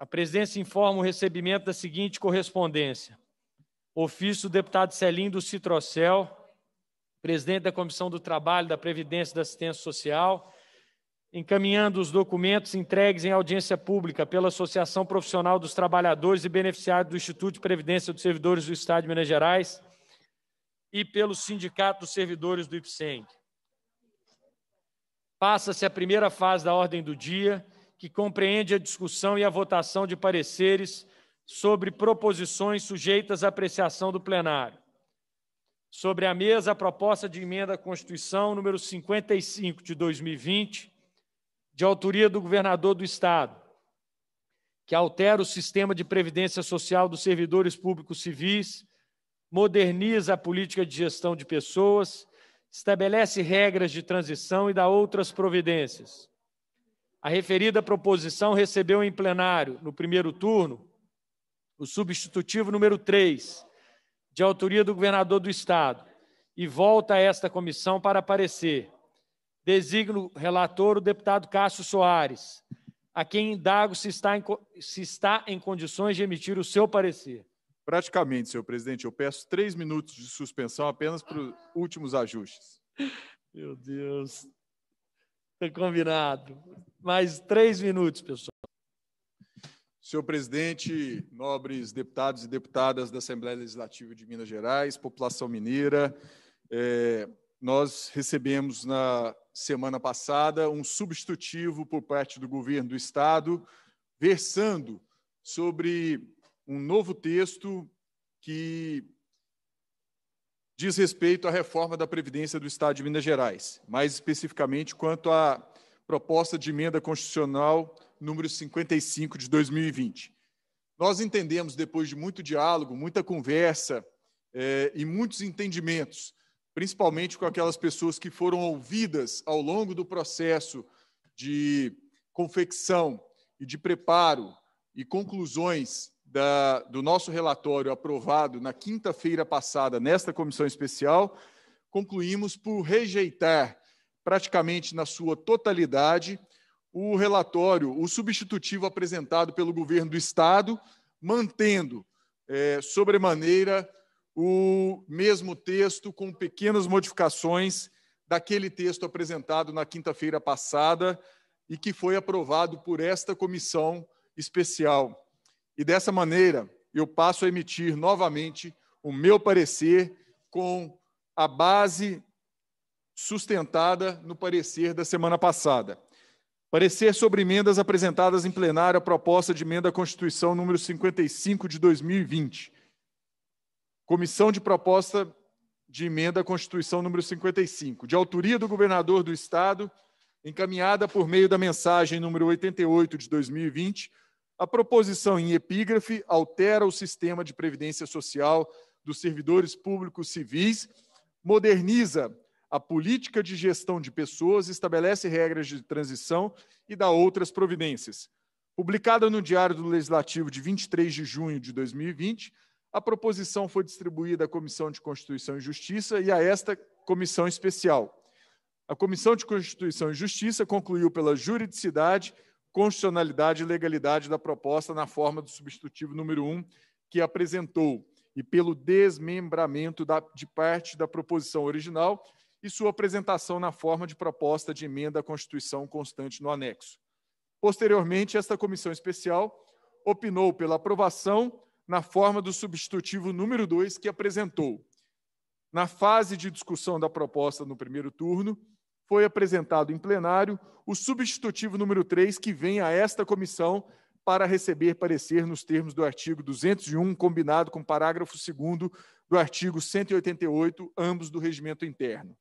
A presidência informa o recebimento da seguinte correspondência. Ofício do deputado Celim do Citrocel, presidente da Comissão do Trabalho, da Previdência e da Assistência Social, encaminhando os documentos entregues em audiência pública pela Associação Profissional dos Trabalhadores e Beneficiários do Instituto de Previdência dos Servidores do Estado de Minas Gerais e pelo Sindicato dos Servidores do IPSENG. Passa-se a primeira fase da ordem do dia, que compreende a discussão e a votação de pareceres sobre proposições sujeitas à apreciação do plenário. Sobre a mesa, a proposta de emenda à Constituição número 55 de 2020, de autoria do governador do Estado, que altera o sistema de previdência social dos servidores públicos civis, moderniza a política de gestão de pessoas, estabelece regras de transição e dá outras providências a referida proposição recebeu em plenário, no primeiro turno, o substitutivo número 3, de autoria do governador do Estado, e volta a esta comissão para parecer. Designo relator o deputado Cássio Soares, a quem indago se está em, se está em condições de emitir o seu parecer. Praticamente, senhor presidente, eu peço três minutos de suspensão apenas para os últimos ajustes. Meu Deus combinado. Mais três minutos, pessoal. Senhor presidente, nobres deputados e deputadas da Assembleia Legislativa de Minas Gerais, população mineira, é, nós recebemos na semana passada um substitutivo por parte do governo do Estado, versando sobre um novo texto que diz respeito à reforma da Previdência do Estado de Minas Gerais, mais especificamente quanto à proposta de emenda constitucional número 55 de 2020. Nós entendemos, depois de muito diálogo, muita conversa eh, e muitos entendimentos, principalmente com aquelas pessoas que foram ouvidas ao longo do processo de confecção e de preparo e conclusões da, do nosso relatório aprovado na quinta-feira passada nesta comissão especial, concluímos por rejeitar, praticamente na sua totalidade, o relatório, o substitutivo apresentado pelo governo do Estado, mantendo é, sobremaneira o mesmo texto com pequenas modificações daquele texto apresentado na quinta-feira passada e que foi aprovado por esta comissão especial. E dessa maneira, eu passo a emitir novamente o meu parecer com a base sustentada no parecer da semana passada. Parecer sobre emendas apresentadas em plenário à proposta de emenda à Constituição número 55 de 2020. Comissão de proposta de emenda à Constituição número 55, de autoria do governador do estado, encaminhada por meio da mensagem número 88 de 2020 a proposição em epígrafe altera o sistema de previdência social dos servidores públicos civis, moderniza a política de gestão de pessoas, estabelece regras de transição e dá outras providências. Publicada no Diário do Legislativo de 23 de junho de 2020, a proposição foi distribuída à Comissão de Constituição e Justiça e a esta comissão especial. A Comissão de Constituição e Justiça concluiu pela juridicidade constitucionalidade e legalidade da proposta na forma do substitutivo número 1 que apresentou e pelo desmembramento da, de parte da proposição original e sua apresentação na forma de proposta de emenda à Constituição constante no anexo. Posteriormente, esta comissão especial opinou pela aprovação na forma do substitutivo número 2 que apresentou. Na fase de discussão da proposta no primeiro turno, foi apresentado em plenário o substitutivo número 3, que vem a esta comissão para receber parecer nos termos do artigo 201, combinado com o parágrafo 2 do artigo 188, ambos do regimento interno.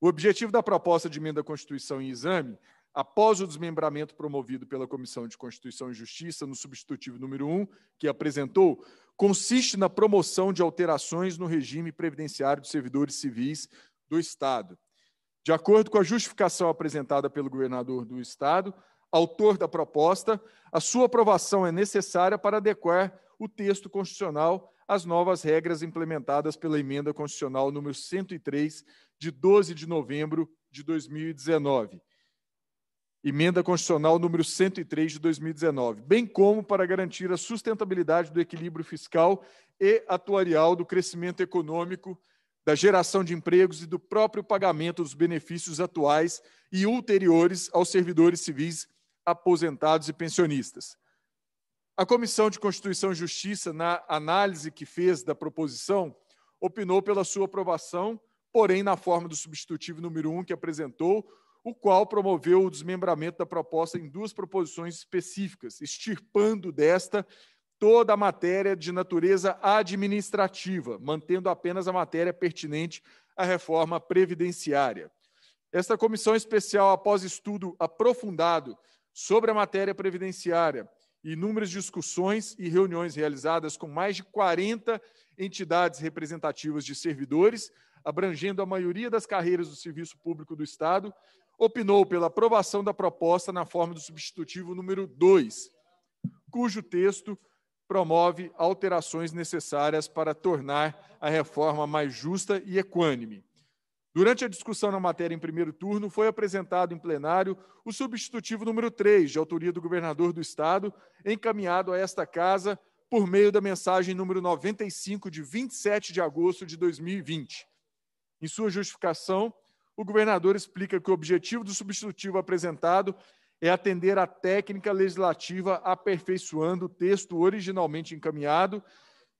O objetivo da proposta de emenda à Constituição em exame, após o desmembramento promovido pela Comissão de Constituição e Justiça no substitutivo número 1, que apresentou, consiste na promoção de alterações no regime previdenciário dos servidores civis do Estado, de acordo com a justificação apresentada pelo governador do Estado, autor da proposta, a sua aprovação é necessária para adequar o texto constitucional às novas regras implementadas pela emenda constitucional número 103 de 12 de novembro de 2019. Emenda Constitucional número 103 de 2019, bem como para garantir a sustentabilidade do equilíbrio fiscal e atuarial do crescimento econômico da geração de empregos e do próprio pagamento dos benefícios atuais e ulteriores aos servidores civis aposentados e pensionistas. A Comissão de Constituição e Justiça, na análise que fez da proposição, opinou pela sua aprovação, porém na forma do substitutivo número 1 que apresentou, o qual promoveu o desmembramento da proposta em duas proposições específicas, extirpando desta toda a matéria de natureza administrativa, mantendo apenas a matéria pertinente à reforma previdenciária. Esta comissão especial, após estudo aprofundado sobre a matéria previdenciária, e inúmeras discussões e reuniões realizadas com mais de 40 entidades representativas de servidores, abrangendo a maioria das carreiras do serviço público do Estado, opinou pela aprovação da proposta na forma do substitutivo número 2, cujo texto promove alterações necessárias para tornar a reforma mais justa e equânime. Durante a discussão na matéria em primeiro turno, foi apresentado em plenário o substitutivo número 3, de autoria do governador do Estado, encaminhado a esta Casa por meio da mensagem número 95, de 27 de agosto de 2020. Em sua justificação, o governador explica que o objetivo do substitutivo apresentado é atender à técnica legislativa aperfeiçoando o texto originalmente encaminhado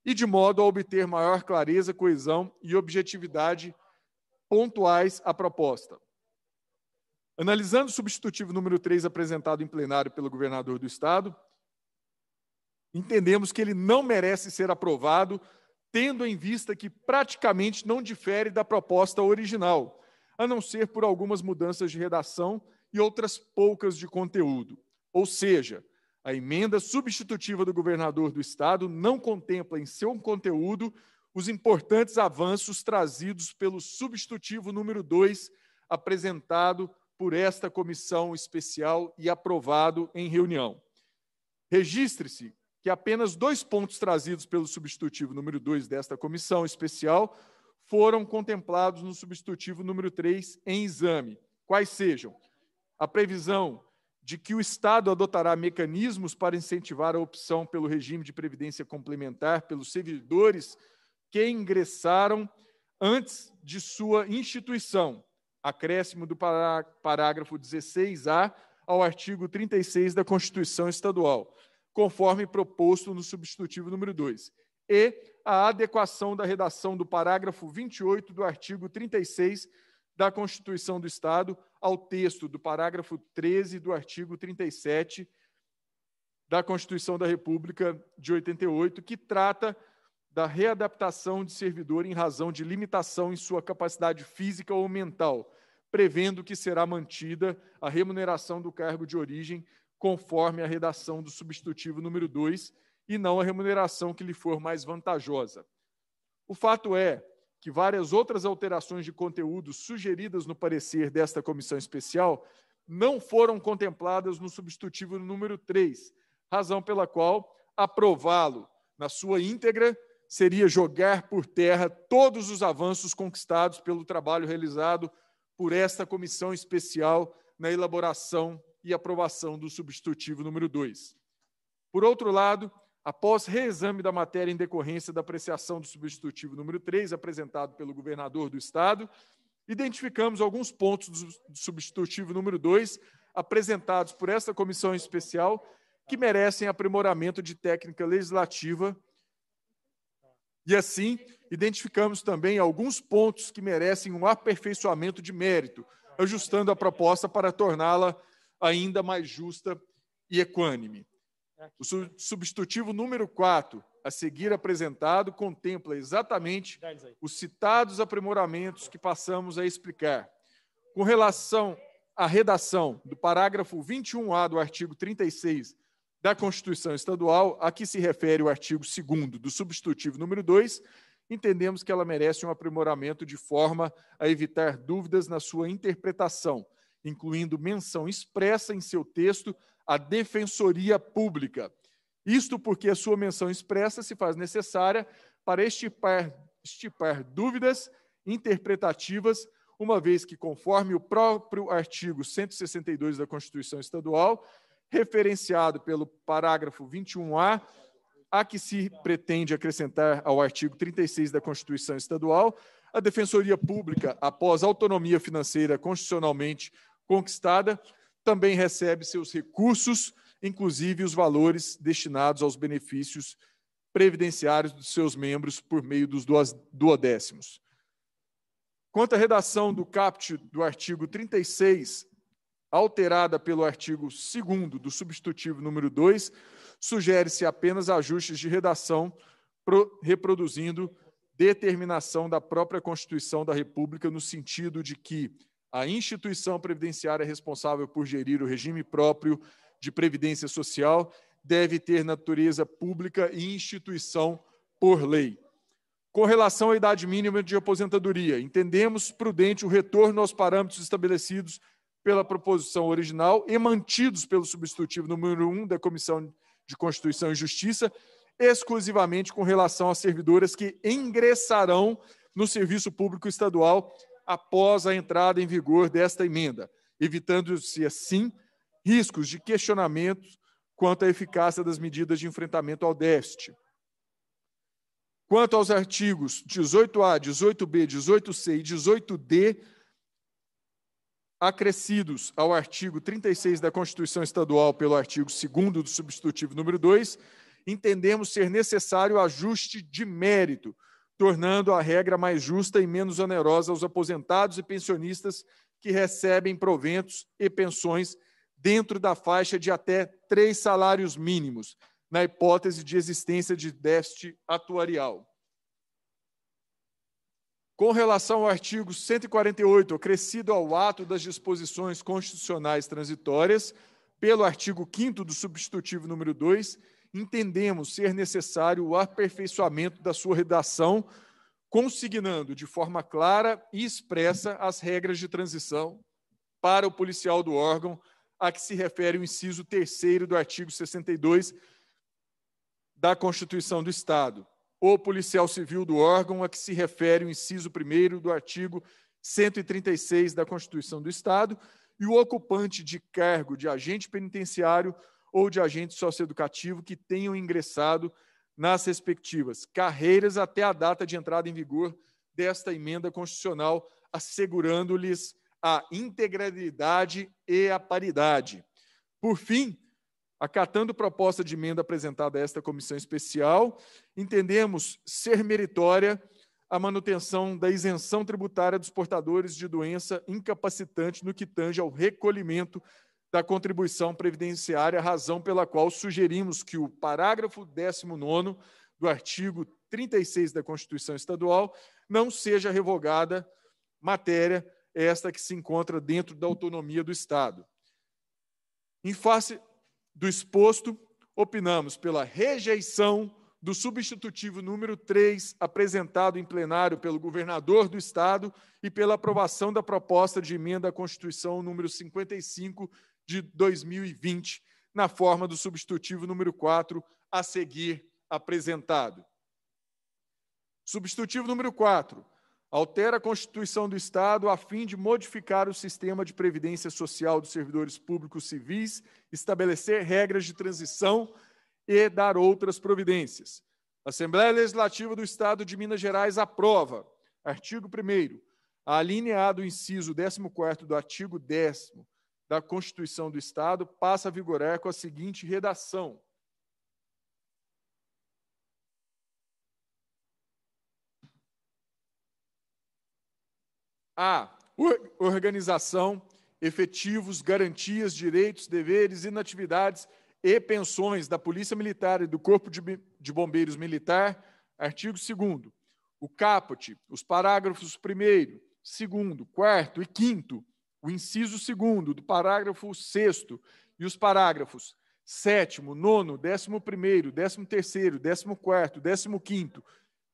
e de modo a obter maior clareza, coesão e objetividade pontuais à proposta. Analisando o substitutivo número 3 apresentado em plenário pelo governador do estado, entendemos que ele não merece ser aprovado, tendo em vista que praticamente não difere da proposta original, a não ser por algumas mudanças de redação e outras poucas de conteúdo. Ou seja, a emenda substitutiva do governador do Estado não contempla em seu conteúdo os importantes avanços trazidos pelo substitutivo número 2, apresentado por esta comissão especial e aprovado em reunião. Registre-se que apenas dois pontos trazidos pelo substitutivo número 2 desta comissão especial foram contemplados no substitutivo número 3 em exame, quais sejam a previsão de que o Estado adotará mecanismos para incentivar a opção pelo regime de previdência complementar pelos servidores que ingressaram antes de sua instituição. Acréscimo do parágrafo 16A ao artigo 36 da Constituição Estadual, conforme proposto no substitutivo número 2. E a adequação da redação do parágrafo 28 do artigo 36 da Constituição do Estado ao texto do parágrafo 13 do artigo 37 da Constituição da República de 88, que trata da readaptação de servidor em razão de limitação em sua capacidade física ou mental, prevendo que será mantida a remuneração do cargo de origem conforme a redação do substitutivo número 2 e não a remuneração que lhe for mais vantajosa. O fato é que várias outras alterações de conteúdo sugeridas no parecer desta comissão especial não foram contempladas no substitutivo número 3, razão pela qual aprová-lo na sua íntegra seria jogar por terra todos os avanços conquistados pelo trabalho realizado por esta comissão especial na elaboração e aprovação do substitutivo número 2. Por outro lado, Após reexame da matéria em decorrência da apreciação do substitutivo número 3, apresentado pelo governador do Estado, identificamos alguns pontos do substitutivo número 2, apresentados por esta comissão especial, que merecem aprimoramento de técnica legislativa. E assim, identificamos também alguns pontos que merecem um aperfeiçoamento de mérito, ajustando a proposta para torná-la ainda mais justa e equânime. O substitutivo número 4, a seguir apresentado, contempla exatamente os citados aprimoramentos que passamos a explicar. Com relação à redação do parágrafo 21A do artigo 36 da Constituição Estadual, a que se refere o artigo 2 do substitutivo número 2, entendemos que ela merece um aprimoramento de forma a evitar dúvidas na sua interpretação, incluindo menção expressa em seu texto a defensoria pública. Isto porque a sua menção expressa se faz necessária para estipar, estipar dúvidas interpretativas, uma vez que, conforme o próprio artigo 162 da Constituição Estadual, referenciado pelo parágrafo 21A, a que se pretende acrescentar ao artigo 36 da Constituição Estadual, a Defensoria Pública, após autonomia financeira constitucionalmente conquistada, também recebe seus recursos, inclusive os valores destinados aos benefícios previdenciários dos seus membros por meio dos duodécimos. Quanto à redação do caput do artigo 36, alterada pelo artigo 2 do substitutivo número 2, sugere-se apenas ajustes de redação, reproduzindo determinação da própria Constituição da República, no sentido de que a instituição previdenciária responsável por gerir o regime próprio de previdência social deve ter natureza pública e instituição por lei. Com relação à idade mínima de aposentadoria, entendemos prudente o retorno aos parâmetros estabelecidos pela proposição original e mantidos pelo substitutivo número 1 da Comissão de Constituição e Justiça, exclusivamente com relação às servidoras que ingressarão no serviço público estadual após a entrada em vigor desta emenda, evitando-se assim riscos de questionamentos quanto à eficácia das medidas de enfrentamento ao déficit. Quanto aos artigos 18A, 18B, 18C e 18D, acrescidos ao artigo 36 da Constituição Estadual pelo artigo 2 do substitutivo número 2, entendemos ser necessário ajuste de mérito tornando a regra mais justa e menos onerosa aos aposentados e pensionistas que recebem proventos e pensões dentro da faixa de até três salários mínimos, na hipótese de existência de déficit atuarial. Com relação ao artigo 148, acrescido ao ato das disposições constitucionais transitórias, pelo artigo 5 do substitutivo número 2, entendemos ser necessário o aperfeiçoamento da sua redação, consignando de forma clara e expressa as regras de transição para o policial do órgão a que se refere o inciso 3 do artigo 62 da Constituição do Estado, ou policial civil do órgão a que se refere o inciso 1 do artigo 136 da Constituição do Estado, e o ocupante de cargo de agente penitenciário ou de agente socioeducativo que tenham ingressado nas respectivas carreiras até a data de entrada em vigor desta emenda constitucional, assegurando-lhes a integralidade e a paridade. Por fim, acatando proposta de emenda apresentada a esta comissão especial, entendemos ser meritória a manutenção da isenção tributária dos portadores de doença incapacitante no que tange ao recolhimento da contribuição previdenciária, razão pela qual sugerimos que o parágrafo 19 do artigo 36 da Constituição Estadual não seja revogada matéria esta que se encontra dentro da autonomia do Estado. Em face do exposto, opinamos pela rejeição do substitutivo número 3, apresentado em plenário pelo governador do Estado, e pela aprovação da proposta de emenda à Constituição número 55, de 2020, na forma do substitutivo número 4 a seguir apresentado. Substitutivo número 4. Altera a Constituição do Estado a fim de modificar o sistema de previdência social dos servidores públicos civis, estabelecer regras de transição e dar outras providências. Assembleia Legislativa do Estado de Minas Gerais aprova. Artigo 1. Alineado o inciso 14 do artigo 10 da Constituição do Estado passa a vigorar com a seguinte redação: A. Organização, efetivos, garantias, direitos, deveres, inatividades e pensões da Polícia Militar e do Corpo de Bombeiros Militar. Artigo 2. O caput, os parágrafos 1, 2, 4 e 5 o inciso segundo do parágrafo sexto e os parágrafos sétimo, nono, décimo primeiro, décimo terceiro, décimo quarto, décimo quinto,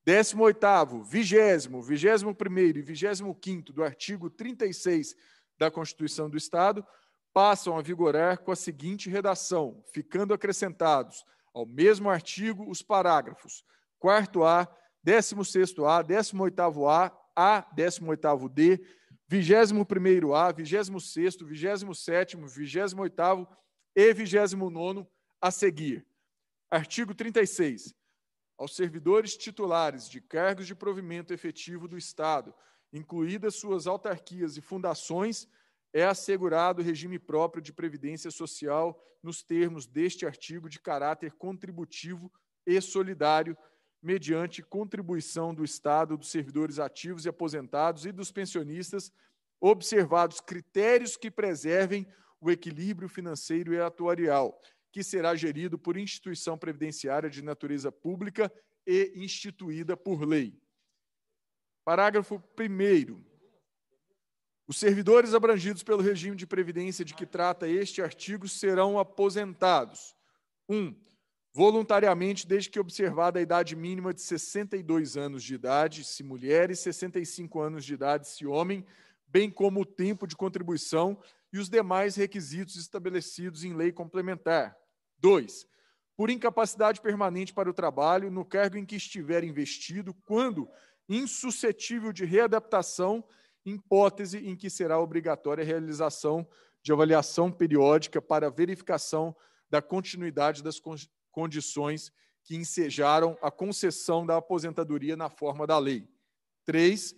décimo oitavo, vigésimo, vigésimo primeiro e vigésimo quinto do artigo 36 da Constituição do Estado passam a vigorar com a seguinte redação, ficando acrescentados ao mesmo artigo os parágrafos quarto A, décimo sexto a décimo oitavo a a décimo oitavo d 21º A, 26º, 27º, 28º e 29º a seguir. Artigo 36. Aos servidores titulares de cargos de provimento efetivo do Estado, incluídas suas autarquias e fundações, é assegurado o regime próprio de previdência social nos termos deste artigo de caráter contributivo e solidário mediante contribuição do Estado, dos servidores ativos e aposentados e dos pensionistas, observados critérios que preservem o equilíbrio financeiro e atuarial, que será gerido por instituição previdenciária de natureza pública e instituída por lei. Parágrafo 1. Os servidores abrangidos pelo regime de previdência de que trata este artigo serão aposentados. 1. Um, voluntariamente desde que observada a idade mínima de 62 anos de idade, se mulher, e 65 anos de idade, se homem, bem como o tempo de contribuição e os demais requisitos estabelecidos em lei complementar. 2. Por incapacidade permanente para o trabalho, no cargo em que estiver investido, quando insuscetível de readaptação, hipótese em que será obrigatória a realização de avaliação periódica para verificação da continuidade das condições que ensejaram a concessão da aposentadoria na forma da lei. três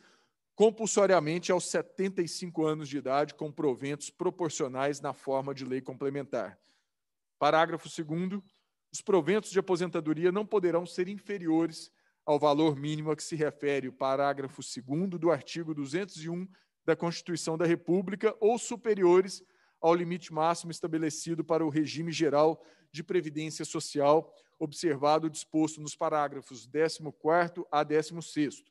Compulsoriamente aos 75 anos de idade, com proventos proporcionais na forma de lei complementar. Parágrafo 2. Os proventos de aposentadoria não poderão ser inferiores ao valor mínimo a que se refere o parágrafo 2 do artigo 201 da Constituição da República ou superiores a ao limite máximo estabelecido para o regime geral de previdência social, observado o disposto nos parágrafos 14 a 16.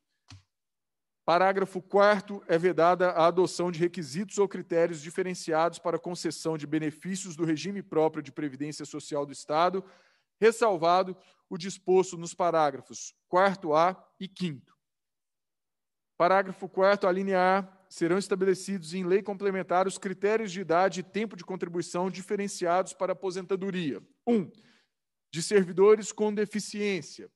Parágrafo 4 é vedada a adoção de requisitos ou critérios diferenciados para concessão de benefícios do regime próprio de previdência social do Estado, ressalvado o disposto nos parágrafos 4A e 5 Parágrafo 4 a linha A serão estabelecidos em lei complementar os critérios de idade e tempo de contribuição diferenciados para aposentadoria. 1. Um, de servidores com deficiência.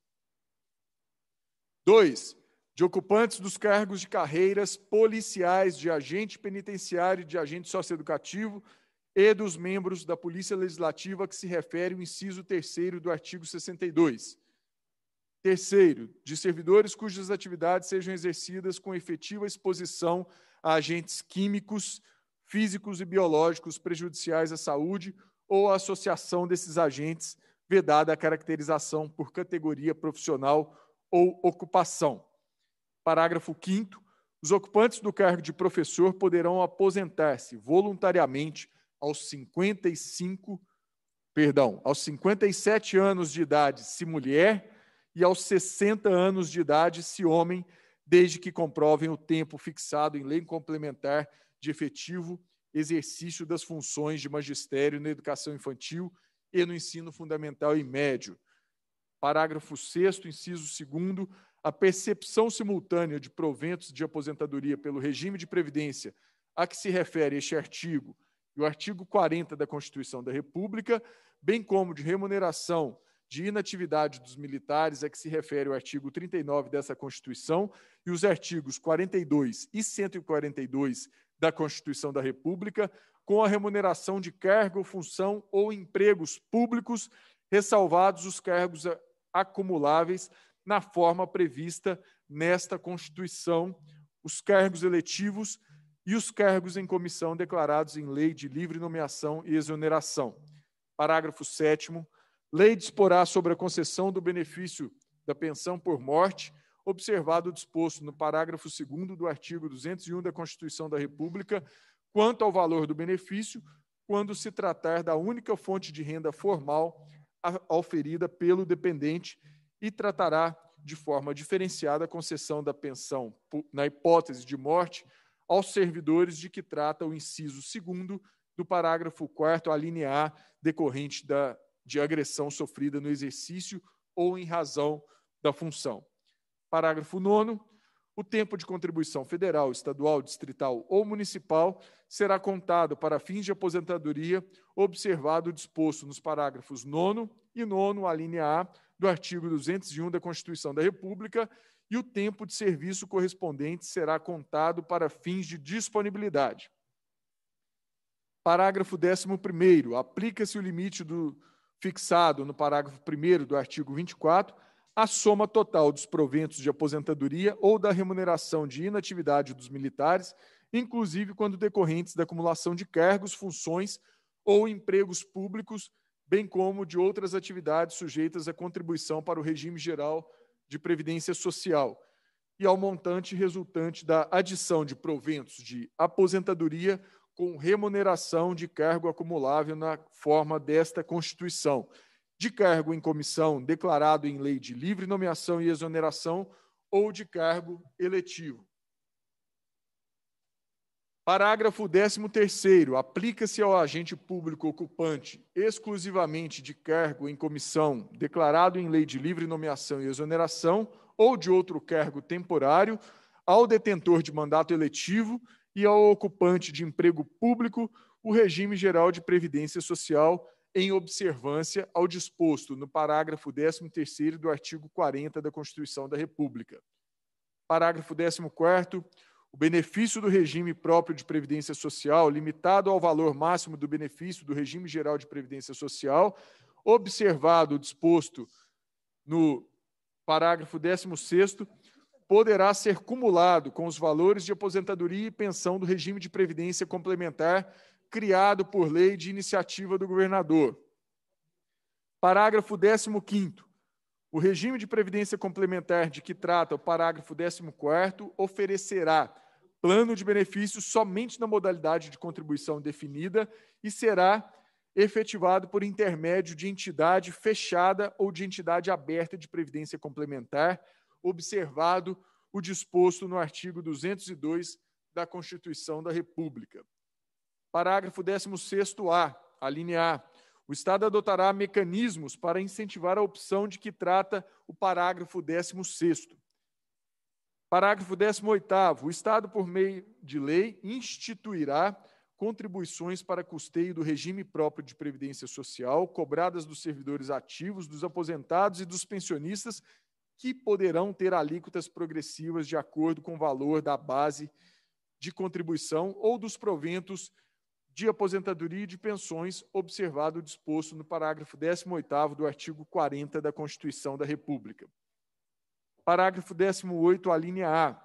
2. De ocupantes dos cargos de carreiras policiais, de agente penitenciário e de agente socioeducativo e dos membros da Polícia Legislativa que se refere ao inciso 3 do artigo 62. Terceiro, de servidores cujas atividades sejam exercidas com efetiva exposição a agentes químicos, físicos e biológicos prejudiciais à saúde ou à associação desses agentes, vedada a caracterização por categoria profissional ou ocupação. Parágrafo 5. Os ocupantes do cargo de professor poderão aposentar-se voluntariamente aos 55, perdão, aos 57 anos de idade, se mulher, e aos 60 anos de idade, se homem, desde que comprovem o tempo fixado em lei complementar de efetivo exercício das funções de magistério na educação infantil e no ensino fundamental e médio. Parágrafo 6, inciso 2. A percepção simultânea de proventos de aposentadoria pelo regime de previdência a que se refere este artigo e o artigo 40 da Constituição da República, bem como de remuneração de inatividade dos militares a é que se refere o artigo 39 dessa Constituição e os artigos 42 e 142 da Constituição da República, com a remuneração de cargo, função ou empregos públicos, ressalvados os cargos acumuláveis na forma prevista nesta Constituição, os cargos eletivos e os cargos em comissão declarados em lei de livre nomeação e exoneração. Parágrafo 7 Lei disporá sobre a concessão do benefício da pensão por morte, observado o disposto no parágrafo 2 do artigo 201 da Constituição da República, quanto ao valor do benefício, quando se tratar da única fonte de renda formal oferida pelo dependente e tratará de forma diferenciada a concessão da pensão na hipótese de morte aos servidores de que trata o inciso 2 do parágrafo 4 alínea A decorrente da de agressão sofrida no exercício ou em razão da função. Parágrafo 9. O tempo de contribuição federal, estadual, distrital ou municipal será contado para fins de aposentadoria, observado o disposto nos parágrafos 9 e 9, a linha A, do artigo 201 da Constituição da República, e o tempo de serviço correspondente será contado para fins de disponibilidade. Parágrafo 11. Aplica-se o limite do, fixado no parágrafo 1 do artigo 24, a soma total dos proventos de aposentadoria ou da remuneração de inatividade dos militares, inclusive quando decorrentes da acumulação de cargos, funções ou empregos públicos, bem como de outras atividades sujeitas à contribuição para o regime geral de previdência social, e ao montante resultante da adição de proventos de aposentadoria com remuneração de cargo acumulável na forma desta Constituição, de cargo em comissão declarado em lei de livre nomeação e exoneração ou de cargo eletivo. Parágrafo 13 Aplica-se ao agente público ocupante exclusivamente de cargo em comissão declarado em lei de livre nomeação e exoneração ou de outro cargo temporário, ao detentor de mandato eletivo e ao ocupante de emprego público o regime geral de previdência social em observância ao disposto no parágrafo 13º do artigo 40 da Constituição da República. Parágrafo 14º o benefício do regime próprio de previdência social, limitado ao valor máximo do benefício do regime geral de previdência social, observado o disposto no parágrafo 16 poderá ser cumulado com os valores de aposentadoria e pensão do regime de previdência complementar criado por lei de iniciativa do governador. Parágrafo 15 O regime de previdência complementar de que trata o parágrafo 14 oferecerá plano de benefícios somente na modalidade de contribuição definida e será efetivado por intermédio de entidade fechada ou de entidade aberta de previdência complementar observado o disposto no artigo 202 da Constituição da República. Parágrafo 16 a alínea A. O Estado adotará mecanismos para incentivar a opção de que trata o parágrafo 16 Parágrafo 18º. O Estado, por meio de lei, instituirá contribuições para custeio do regime próprio de previdência social, cobradas dos servidores ativos, dos aposentados e dos pensionistas que poderão ter alíquotas progressivas de acordo com o valor da base de contribuição ou dos proventos de aposentadoria e de pensões, observado o disposto no parágrafo 18º do artigo 40 da Constituição da República. Parágrafo 18, a linha A.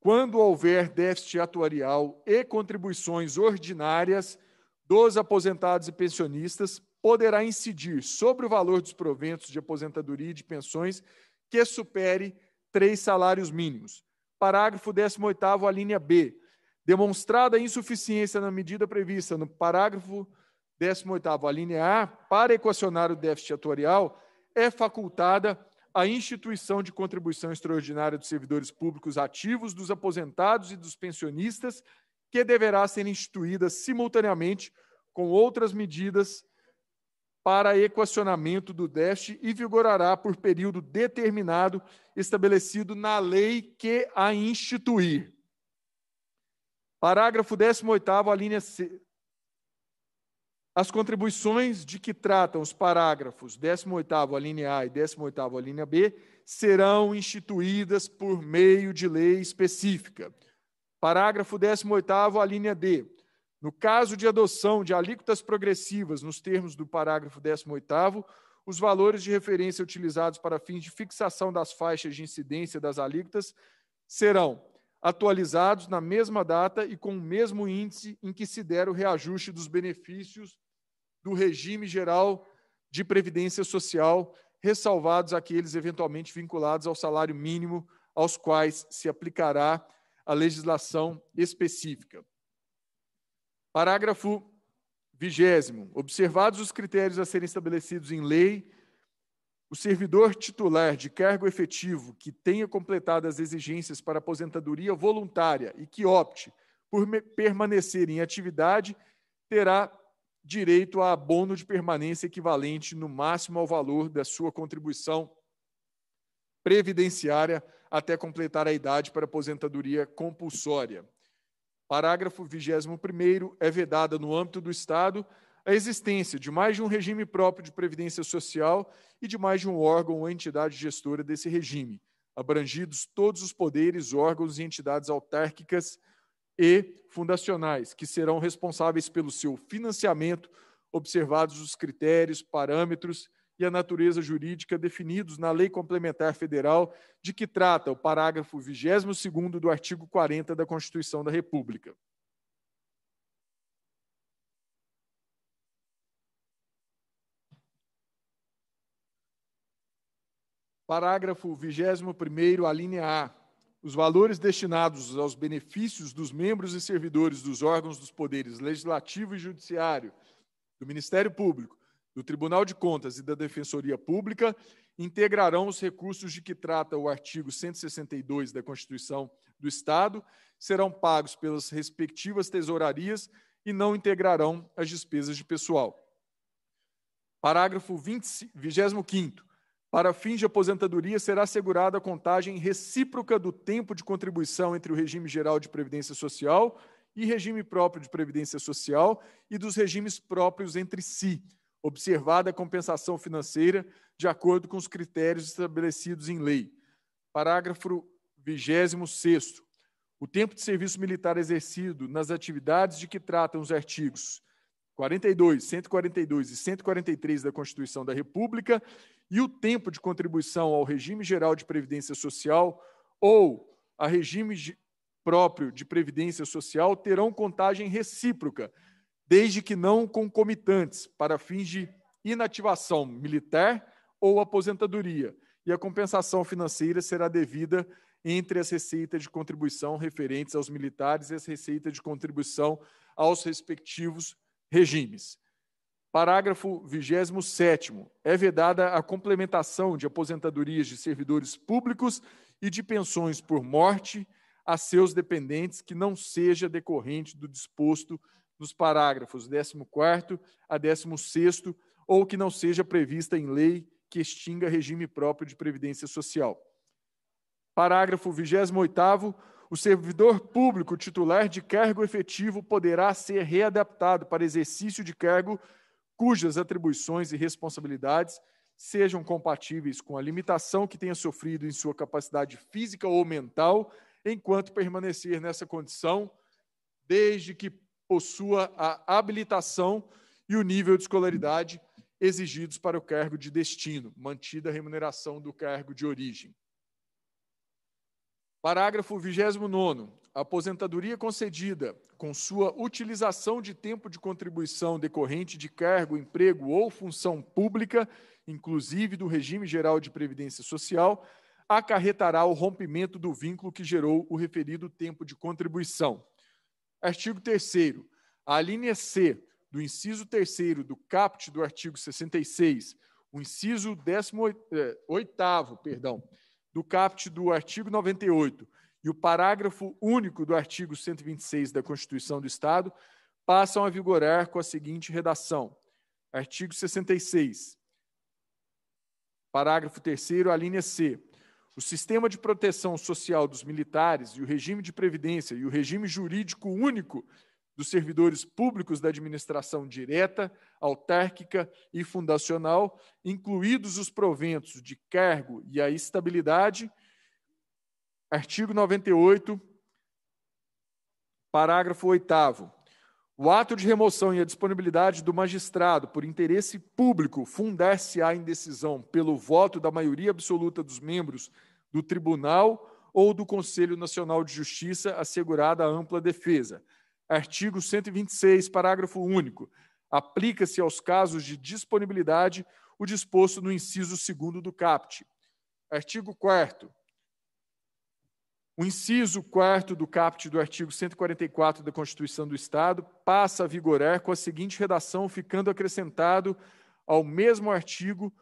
Quando houver déficit atuarial e contribuições ordinárias dos aposentados e pensionistas, poderá incidir sobre o valor dos proventos de aposentadoria e de pensões que supere três salários mínimos. Parágrafo 18º, a linha B. Demonstrada a insuficiência na medida prevista no parágrafo 18º, a linha A, para equacionar o déficit atuarial, é facultada a instituição de contribuição extraordinária dos servidores públicos ativos, dos aposentados e dos pensionistas, que deverá ser instituída simultaneamente com outras medidas para equacionamento do déficit e vigorará por período determinado estabelecido na lei que a instituir. Parágrafo 18 a linha C. As contribuições de que tratam os parágrafos 18 a linha A e 18 a linha B, serão instituídas por meio de lei específica. Parágrafo 18 a linha D no caso de adoção de alíquotas progressivas nos termos do parágrafo 18 os valores de referência utilizados para fins de fixação das faixas de incidência das alíquotas serão atualizados na mesma data e com o mesmo índice em que se der o reajuste dos benefícios do regime geral de previdência social, ressalvados aqueles eventualmente vinculados ao salário mínimo, aos quais se aplicará a legislação específica. Parágrafo vigésimo. Observados os critérios a serem estabelecidos em lei, o servidor titular de cargo efetivo que tenha completado as exigências para aposentadoria voluntária e que opte por permanecer em atividade terá direito a abono de permanência equivalente no máximo ao valor da sua contribuição previdenciária até completar a idade para aposentadoria compulsória parágrafo 21, é vedada, no âmbito do Estado, a existência de mais de um regime próprio de previdência social e de mais de um órgão ou entidade gestora desse regime, abrangidos todos os poderes, órgãos e entidades autárquicas e fundacionais, que serão responsáveis pelo seu financiamento, observados os critérios, parâmetros e a natureza jurídica definidos na Lei Complementar Federal, de que trata o parágrafo 22 do artigo 40 da Constituição da República. Parágrafo 21, alínea A. Os valores destinados aos benefícios dos membros e servidores dos órgãos dos poderes legislativo e judiciário, do Ministério Público do Tribunal de Contas e da Defensoria Pública integrarão os recursos de que trata o artigo 162 da Constituição do Estado, serão pagos pelas respectivas tesourarias e não integrarão as despesas de pessoal. Parágrafo 25. Para fins de aposentadoria, será assegurada a contagem recíproca do tempo de contribuição entre o regime geral de previdência social e regime próprio de previdência social e dos regimes próprios entre si, observada a compensação financeira de acordo com os critérios estabelecidos em lei. Parágrafo 26. O tempo de serviço militar exercido nas atividades de que tratam os artigos 42, 142 e 143 da Constituição da República e o tempo de contribuição ao regime geral de previdência social ou a regime próprio de previdência social terão contagem recíproca desde que não concomitantes, para fins de inativação militar ou aposentadoria, e a compensação financeira será devida entre as receitas de contribuição referentes aos militares e as receitas de contribuição aos respectivos regimes. Parágrafo 27. É vedada a complementação de aposentadorias de servidores públicos e de pensões por morte a seus dependentes que não seja decorrente do disposto nos parágrafos 14 a 16, ou que não seja prevista em lei que extinga regime próprio de previdência social. Parágrafo 28. O servidor público titular de cargo efetivo poderá ser readaptado para exercício de cargo cujas atribuições e responsabilidades sejam compatíveis com a limitação que tenha sofrido em sua capacidade física ou mental, enquanto permanecer nessa condição, desde que possua a habilitação e o nível de escolaridade exigidos para o cargo de destino, mantida a remuneração do cargo de origem. Parágrafo 29. A aposentadoria concedida com sua utilização de tempo de contribuição decorrente de cargo, emprego ou função pública, inclusive do regime geral de previdência social, acarretará o rompimento do vínculo que gerou o referido tempo de contribuição. Artigo 3 a linha C do inciso 3 do caput do artigo 66, o inciso 18 é, perdão, do caput do artigo 98 e o parágrafo único do artigo 126 da Constituição do Estado passam a vigorar com a seguinte redação. Artigo 66, parágrafo 3 a linha C o sistema de proteção social dos militares e o regime de previdência e o regime jurídico único dos servidores públicos da administração direta, autárquica e fundacional, incluídos os proventos de cargo e a estabilidade. Artigo 98, parágrafo 8 o ato de remoção e a disponibilidade do magistrado por interesse público fundar-se-á em decisão pelo voto da maioria absoluta dos membros do Tribunal ou do Conselho Nacional de Justiça assegurada a ampla defesa. Artigo 126, parágrafo único. Aplica-se aos casos de disponibilidade o disposto no inciso 2 do CAPT. Artigo 4 o inciso 4 do caput do artigo 144 da Constituição do Estado passa a vigorar com a seguinte redação, ficando acrescentado ao mesmo artigo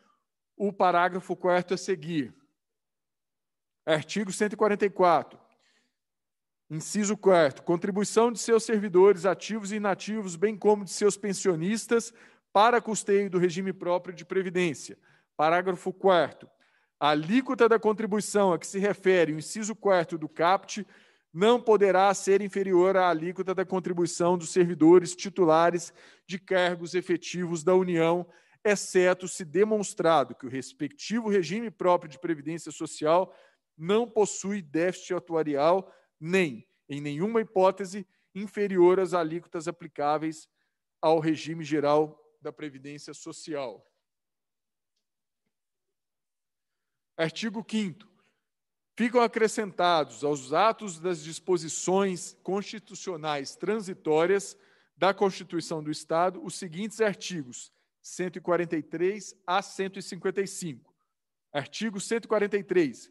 o parágrafo 4 a seguir. Artigo 144. Inciso 4. Contribuição de seus servidores ativos e inativos, bem como de seus pensionistas, para custeio do regime próprio de previdência. Parágrafo 4. A alíquota da contribuição a que se refere o inciso 4 do CAPT não poderá ser inferior à alíquota da contribuição dos servidores titulares de cargos efetivos da União, exceto se demonstrado que o respectivo regime próprio de previdência social não possui déficit atuarial nem, em nenhuma hipótese, inferior às alíquotas aplicáveis ao regime geral da previdência social. Artigo 5 Ficam acrescentados aos atos das disposições constitucionais transitórias da Constituição do Estado os seguintes artigos: 143 a 155. Artigo 143.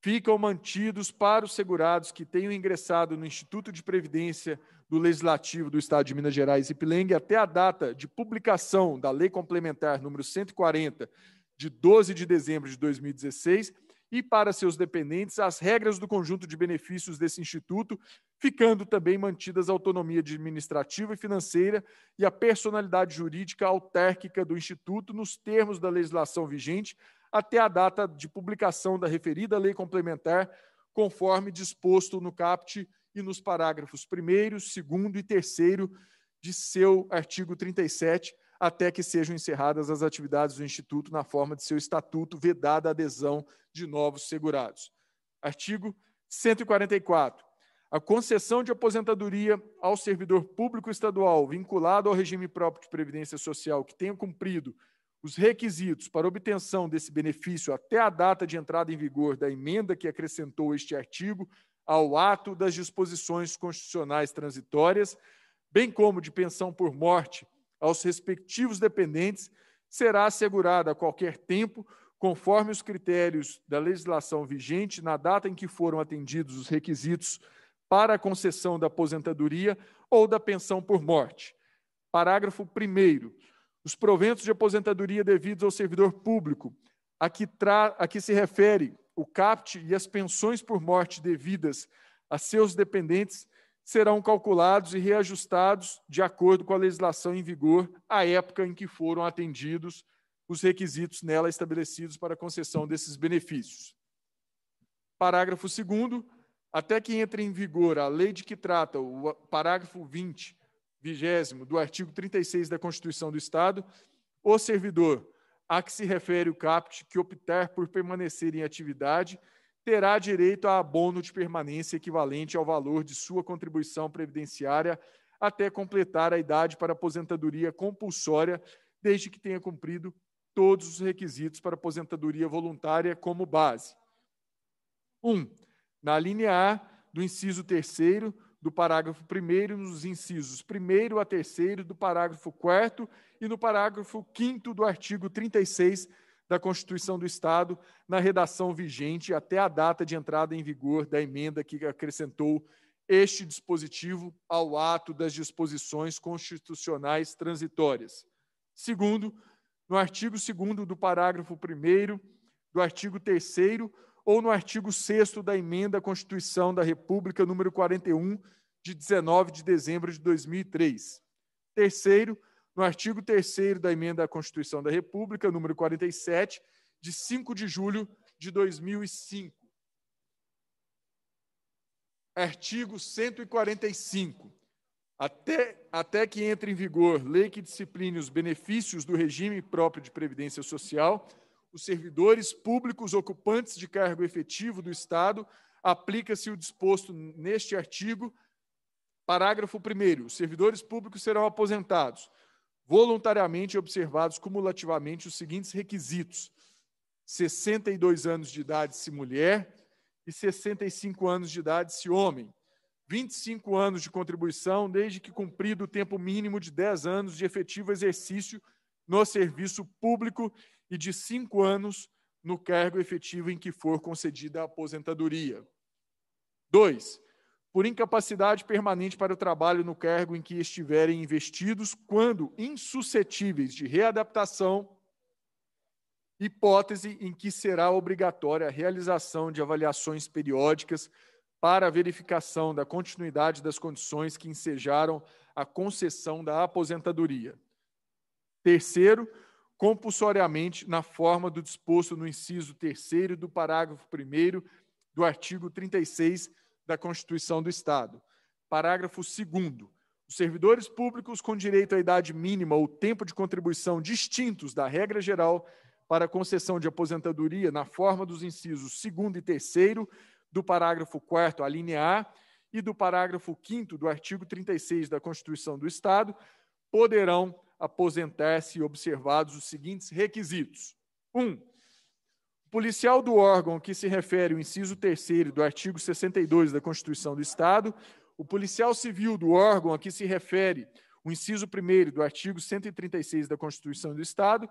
Ficam mantidos para os segurados que tenham ingressado no Instituto de Previdência do Legislativo do Estado de Minas Gerais e Pilengue até a data de publicação da Lei Complementar número 140 de 12 de dezembro de 2016 e para seus dependentes as regras do conjunto de benefícios desse instituto, ficando também mantidas a autonomia administrativa e financeira e a personalidade jurídica autárquica do instituto nos termos da legislação vigente até a data de publicação da referida lei complementar, conforme disposto no caput e nos parágrafos 1º, 2 e 3 de seu artigo 37, até que sejam encerradas as atividades do Instituto na forma de seu estatuto, vedada a adesão de novos segurados. Artigo 144. A concessão de aposentadoria ao servidor público estadual vinculado ao regime próprio de previdência social que tenha cumprido os requisitos para obtenção desse benefício até a data de entrada em vigor da emenda que acrescentou este artigo ao ato das disposições constitucionais transitórias, bem como de pensão por morte aos respectivos dependentes será assegurada a qualquer tempo, conforme os critérios da legislação vigente, na data em que foram atendidos os requisitos para a concessão da aposentadoria ou da pensão por morte. Parágrafo 1. Os proventos de aposentadoria devidos ao servidor público, a que, a que se refere o CAPT e as pensões por morte devidas a seus dependentes serão calculados e reajustados de acordo com a legislação em vigor à época em que foram atendidos os requisitos nela estabelecidos para a concessão desses benefícios. Parágrafo 2 até que entre em vigor a lei de que trata o parágrafo 20, vigésimo do artigo 36 da Constituição do Estado, o servidor a que se refere o CAPT que optar por permanecer em atividade terá direito a abono de permanência equivalente ao valor de sua contribuição previdenciária até completar a idade para aposentadoria compulsória, desde que tenha cumprido todos os requisitos para aposentadoria voluntária como base. 1. Um, na linha A do inciso 3 do parágrafo 1 nos incisos 1 a 3 do parágrafo 4 e no parágrafo 5 do artigo 36 da Constituição do Estado na redação vigente até a data de entrada em vigor da emenda que acrescentou este dispositivo ao ato das disposições constitucionais transitórias. Segundo, no artigo 2 do parágrafo 1 do artigo 3 ou no artigo 6 da emenda à Constituição da República número 41 de 19 de dezembro de 2003. Terceiro, no artigo 3 da Emenda à Constituição da República, número 47, de 5 de julho de 2005. Artigo 145. Até, até que entre em vigor lei que discipline os benefícios do regime próprio de previdência social, os servidores públicos ocupantes de cargo efetivo do Estado aplica-se o disposto neste artigo. Parágrafo 1. Os servidores públicos serão aposentados voluntariamente observados cumulativamente os seguintes requisitos: 62 anos de idade se mulher e 65 anos de idade se homem. 25 anos de contribuição, desde que cumprido o tempo mínimo de 10 anos de efetivo exercício no serviço público e de 5 anos no cargo efetivo em que for concedida a aposentadoria. 2 por incapacidade permanente para o trabalho no cargo em que estiverem investidos, quando insuscetíveis de readaptação, hipótese em que será obrigatória a realização de avaliações periódicas para a verificação da continuidade das condições que ensejaram a concessão da aposentadoria. Terceiro, compulsoriamente na forma do disposto no inciso terceiro do parágrafo primeiro do artigo 36 da Constituição do Estado. Parágrafo 2. Os servidores públicos com direito à idade mínima ou tempo de contribuição distintos da regra geral para concessão de aposentadoria na forma dos incisos 2 e 3 do parágrafo 4 a linha A e do parágrafo 5 do artigo 36 da Constituição do Estado poderão aposentar-se observados os seguintes requisitos: 1. Um, policial do órgão que se refere o inciso 3 do artigo 62 da Constituição do Estado, o policial civil do órgão a que se refere o inciso 1 do artigo 136 da Constituição do Estado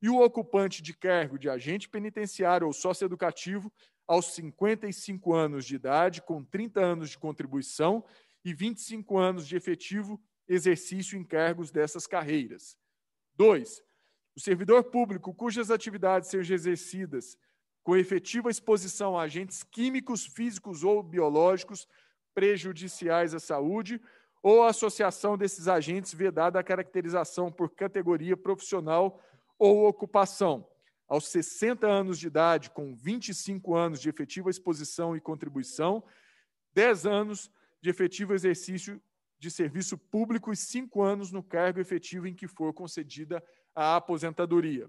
e o ocupante de cargo de agente penitenciário ou socioeducativo aos 55 anos de idade, com 30 anos de contribuição e 25 anos de efetivo exercício em cargos dessas carreiras. 2 o servidor público cujas atividades sejam exercidas com efetiva exposição a agentes químicos, físicos ou biológicos prejudiciais à saúde ou a associação desses agentes vedada a caracterização por categoria profissional ou ocupação. Aos 60 anos de idade, com 25 anos de efetiva exposição e contribuição, 10 anos de efetivo exercício de serviço público e 5 anos no cargo efetivo em que for concedida a a aposentadoria.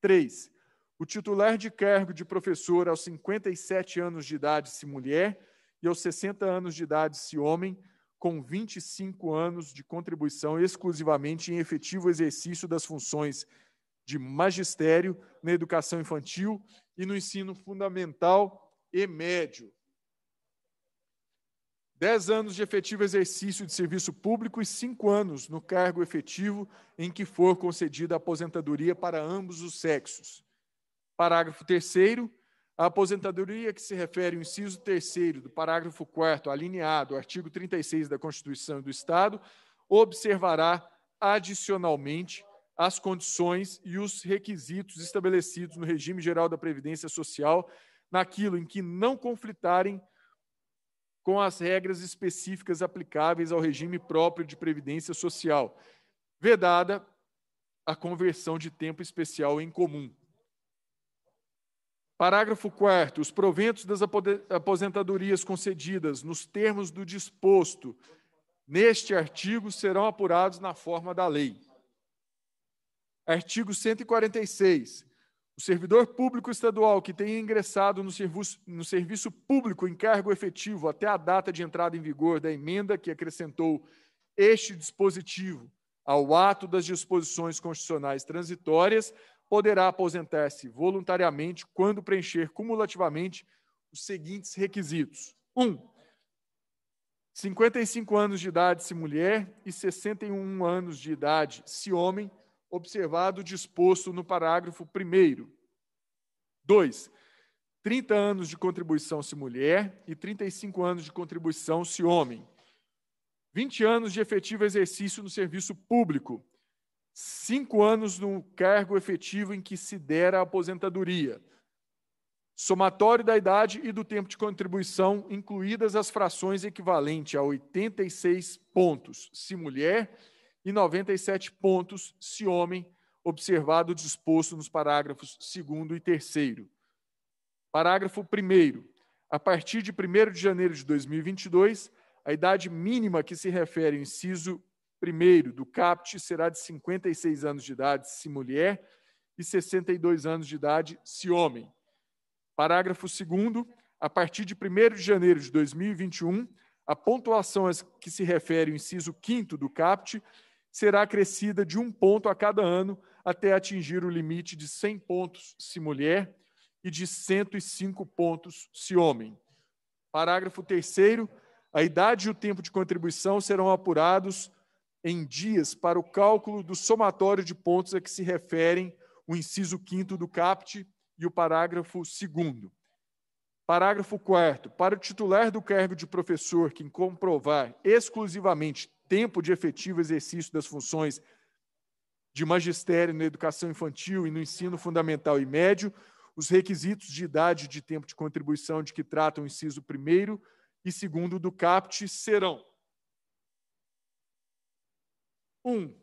3. O titular de cargo de professor aos 57 anos de idade, se mulher, e aos 60 anos de idade, se homem, com 25 anos de contribuição exclusivamente em efetivo exercício das funções de magistério na educação infantil e no ensino fundamental e médio. 10 anos de efetivo exercício de serviço público e 5 anos no cargo efetivo em que for concedida a aposentadoria para ambos os sexos. Parágrafo 3 a aposentadoria que se refere ao inciso 3 do parágrafo 4 alineado ao artigo 36 da Constituição do Estado observará adicionalmente as condições e os requisitos estabelecidos no regime geral da Previdência Social naquilo em que não conflitarem com as regras específicas aplicáveis ao regime próprio de previdência social, vedada a conversão de tempo especial em comum. Parágrafo 4. Os proventos das aposentadorias concedidas nos termos do disposto neste artigo serão apurados na forma da lei. Artigo 146. O servidor público estadual que tenha ingressado no serviço, no serviço público em cargo efetivo até a data de entrada em vigor da emenda que acrescentou este dispositivo ao ato das disposições constitucionais transitórias poderá aposentar-se voluntariamente quando preencher cumulativamente os seguintes requisitos: 1. Um, 55 anos de idade se mulher e 61 anos de idade se homem, observado o disposto no parágrafo 1. 2. 30 anos de contribuição se mulher e 35 anos de contribuição se homem. 20 anos de efetivo exercício no serviço público. 5 anos no cargo efetivo em que se dera a aposentadoria. Somatório da idade e do tempo de contribuição, incluídas as frações equivalente a 86 pontos, se mulher, e 97 pontos se homem observado disposto nos parágrafos 2 e 3. Parágrafo 1. A partir de 1 de janeiro de 2022, a idade mínima que se refere ao inciso 1 do CAPT será de 56 anos de idade se mulher e 62 anos de idade se homem. Parágrafo 2. A partir de 1 de janeiro de 2021, a pontuação a que se refere ao inciso 5 do CAPT será acrescida de um ponto a cada ano até atingir o limite de 100 pontos se mulher e de 105 pontos se homem. Parágrafo 3 a idade e o tempo de contribuição serão apurados em dias para o cálculo do somatório de pontos a que se referem o inciso 5 do CAPT e o parágrafo 2 Parágrafo 4 Para o titular do cargo de professor que comprovar exclusivamente tempo de efetivo exercício das funções de magistério na educação infantil e no ensino fundamental e médio, os requisitos de idade e de tempo de contribuição de que tratam o inciso 1 e 2 do CAPT serão: 1. Um,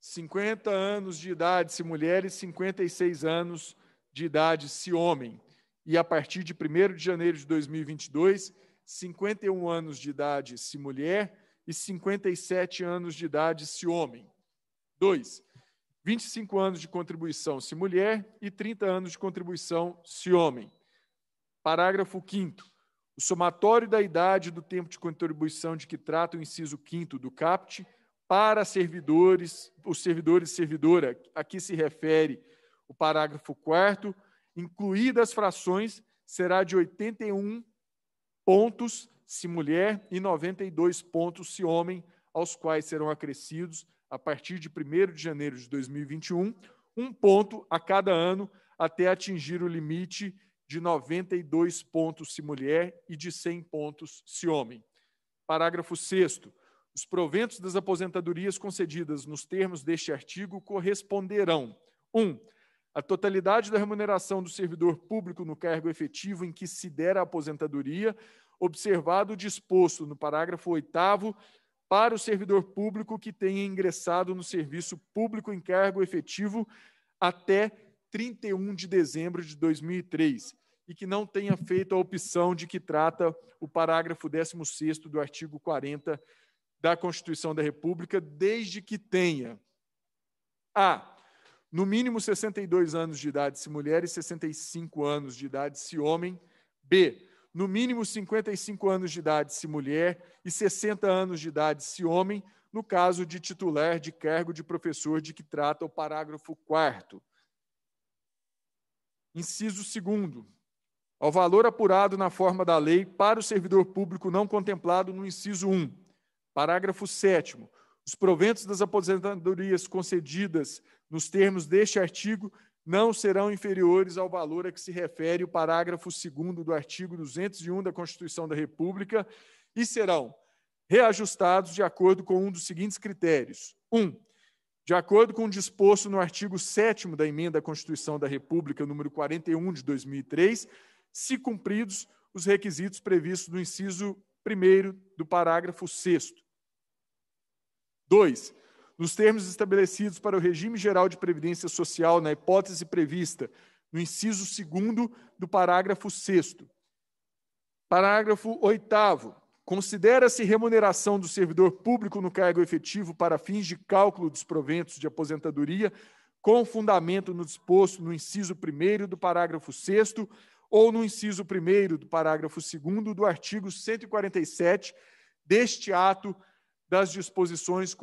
50 anos de idade se mulher e 56 anos de idade se homem. E a partir de 1 de janeiro de 2022, 51 anos de idade se mulher e 57 anos de idade se homem. 2. 25 anos de contribuição se mulher e 30 anos de contribuição se homem. Parágrafo 5 O somatório da idade do tempo de contribuição de que trata o inciso 5 do CAPT para servidores, os servidores e servidora a que se refere o parágrafo 4 incluídas frações, será de 81 pontos se mulher, e 92 pontos se homem, aos quais serão acrescidos, a partir de 1 de janeiro de 2021, um ponto a cada ano, até atingir o limite de 92 pontos se mulher e de 100 pontos se homem. Parágrafo 6. Os proventos das aposentadorias concedidas nos termos deste artigo corresponderão: 1. Um, a totalidade da remuneração do servidor público no cargo efetivo em que se der a aposentadoria, observado o disposto no parágrafo 8 para o servidor público que tenha ingressado no serviço público em cargo efetivo até 31 de dezembro de 2003 e que não tenha feito a opção de que trata o parágrafo 16 do artigo 40 da Constituição da República, desde que tenha a no mínimo 62 anos de idade se mulher e 65 anos de idade se homem, b no mínimo 55 anos de idade se mulher e 60 anos de idade se homem, no caso de titular de cargo de professor de que trata o parágrafo 4. Inciso 2. Ao valor apurado na forma da lei para o servidor público não contemplado no inciso 1. Parágrafo 7. Os proventos das aposentadorias concedidas nos termos deste artigo não serão inferiores ao valor a que se refere o parágrafo 2 do artigo 201 da Constituição da República e serão reajustados de acordo com um dos seguintes critérios: 1. Um, de acordo com o disposto no artigo 7 da emenda à Constituição da República, número 41 de 2003, se cumpridos os requisitos previstos no inciso 1 do parágrafo 6. 2 nos termos estabelecidos para o regime geral de previdência social, na hipótese prevista no inciso 2 do parágrafo 6. Parágrafo 8. Considera-se remuneração do servidor público no cargo efetivo para fins de cálculo dos proventos de aposentadoria, com fundamento no disposto no inciso 1 do parágrafo 6 ou no inciso 1 do parágrafo 2 do artigo 147 deste ato das disposições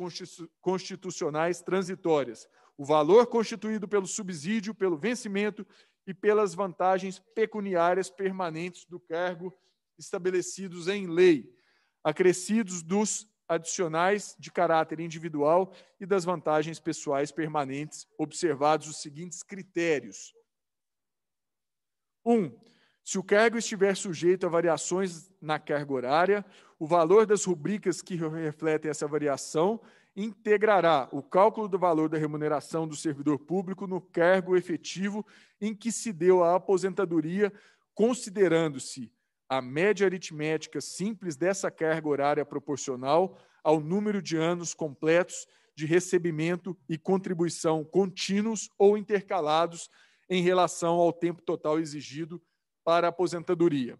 constitucionais transitórias, o valor constituído pelo subsídio, pelo vencimento e pelas vantagens pecuniárias permanentes do cargo estabelecidos em lei, acrescidos dos adicionais de caráter individual e das vantagens pessoais permanentes, observados os seguintes critérios: 1. Um, se o cargo estiver sujeito a variações na carga horária, o valor das rubricas que refletem essa variação integrará o cálculo do valor da remuneração do servidor público no cargo efetivo em que se deu a aposentadoria, considerando-se a média aritmética simples dessa carga horária proporcional ao número de anos completos de recebimento e contribuição contínuos ou intercalados em relação ao tempo total exigido para a aposentadoria.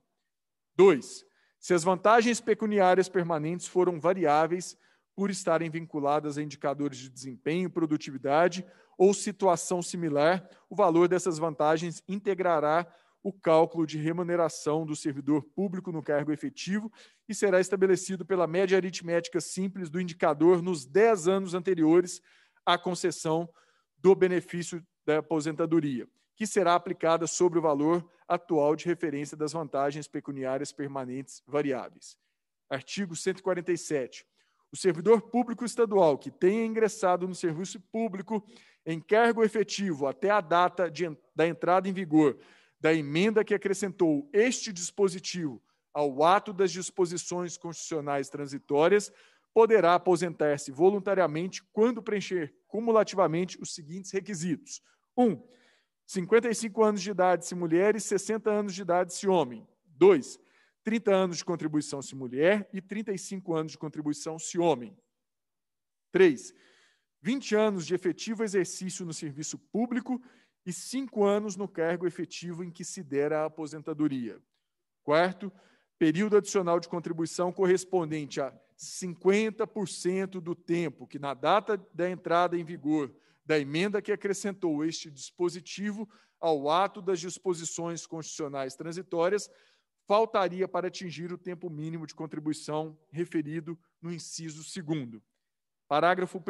2. Se as vantagens pecuniárias permanentes foram variáveis por estarem vinculadas a indicadores de desempenho, produtividade ou situação similar, o valor dessas vantagens integrará o cálculo de remuneração do servidor público no cargo efetivo e será estabelecido pela média aritmética simples do indicador nos 10 anos anteriores à concessão do benefício da aposentadoria que será aplicada sobre o valor atual de referência das vantagens pecuniárias permanentes variáveis. Artigo 147. O servidor público estadual que tenha ingressado no serviço público em cargo efetivo até a data de, da entrada em vigor da emenda que acrescentou este dispositivo ao ato das disposições constitucionais transitórias poderá aposentar-se voluntariamente quando preencher cumulativamente os seguintes requisitos: 1. Um, 55 anos de idade se mulher e 60 anos de idade se homem. 2. 30 anos de contribuição se mulher e 35 anos de contribuição se homem. 3. 20 anos de efetivo exercício no serviço público e 5 anos no cargo efetivo em que se dera a aposentadoria. Quarto, período adicional de contribuição correspondente a 50% do tempo que na data da entrada em vigor da emenda que acrescentou este dispositivo ao ato das disposições constitucionais transitórias, faltaria para atingir o tempo mínimo de contribuição referido no inciso 2. Parágrafo 1.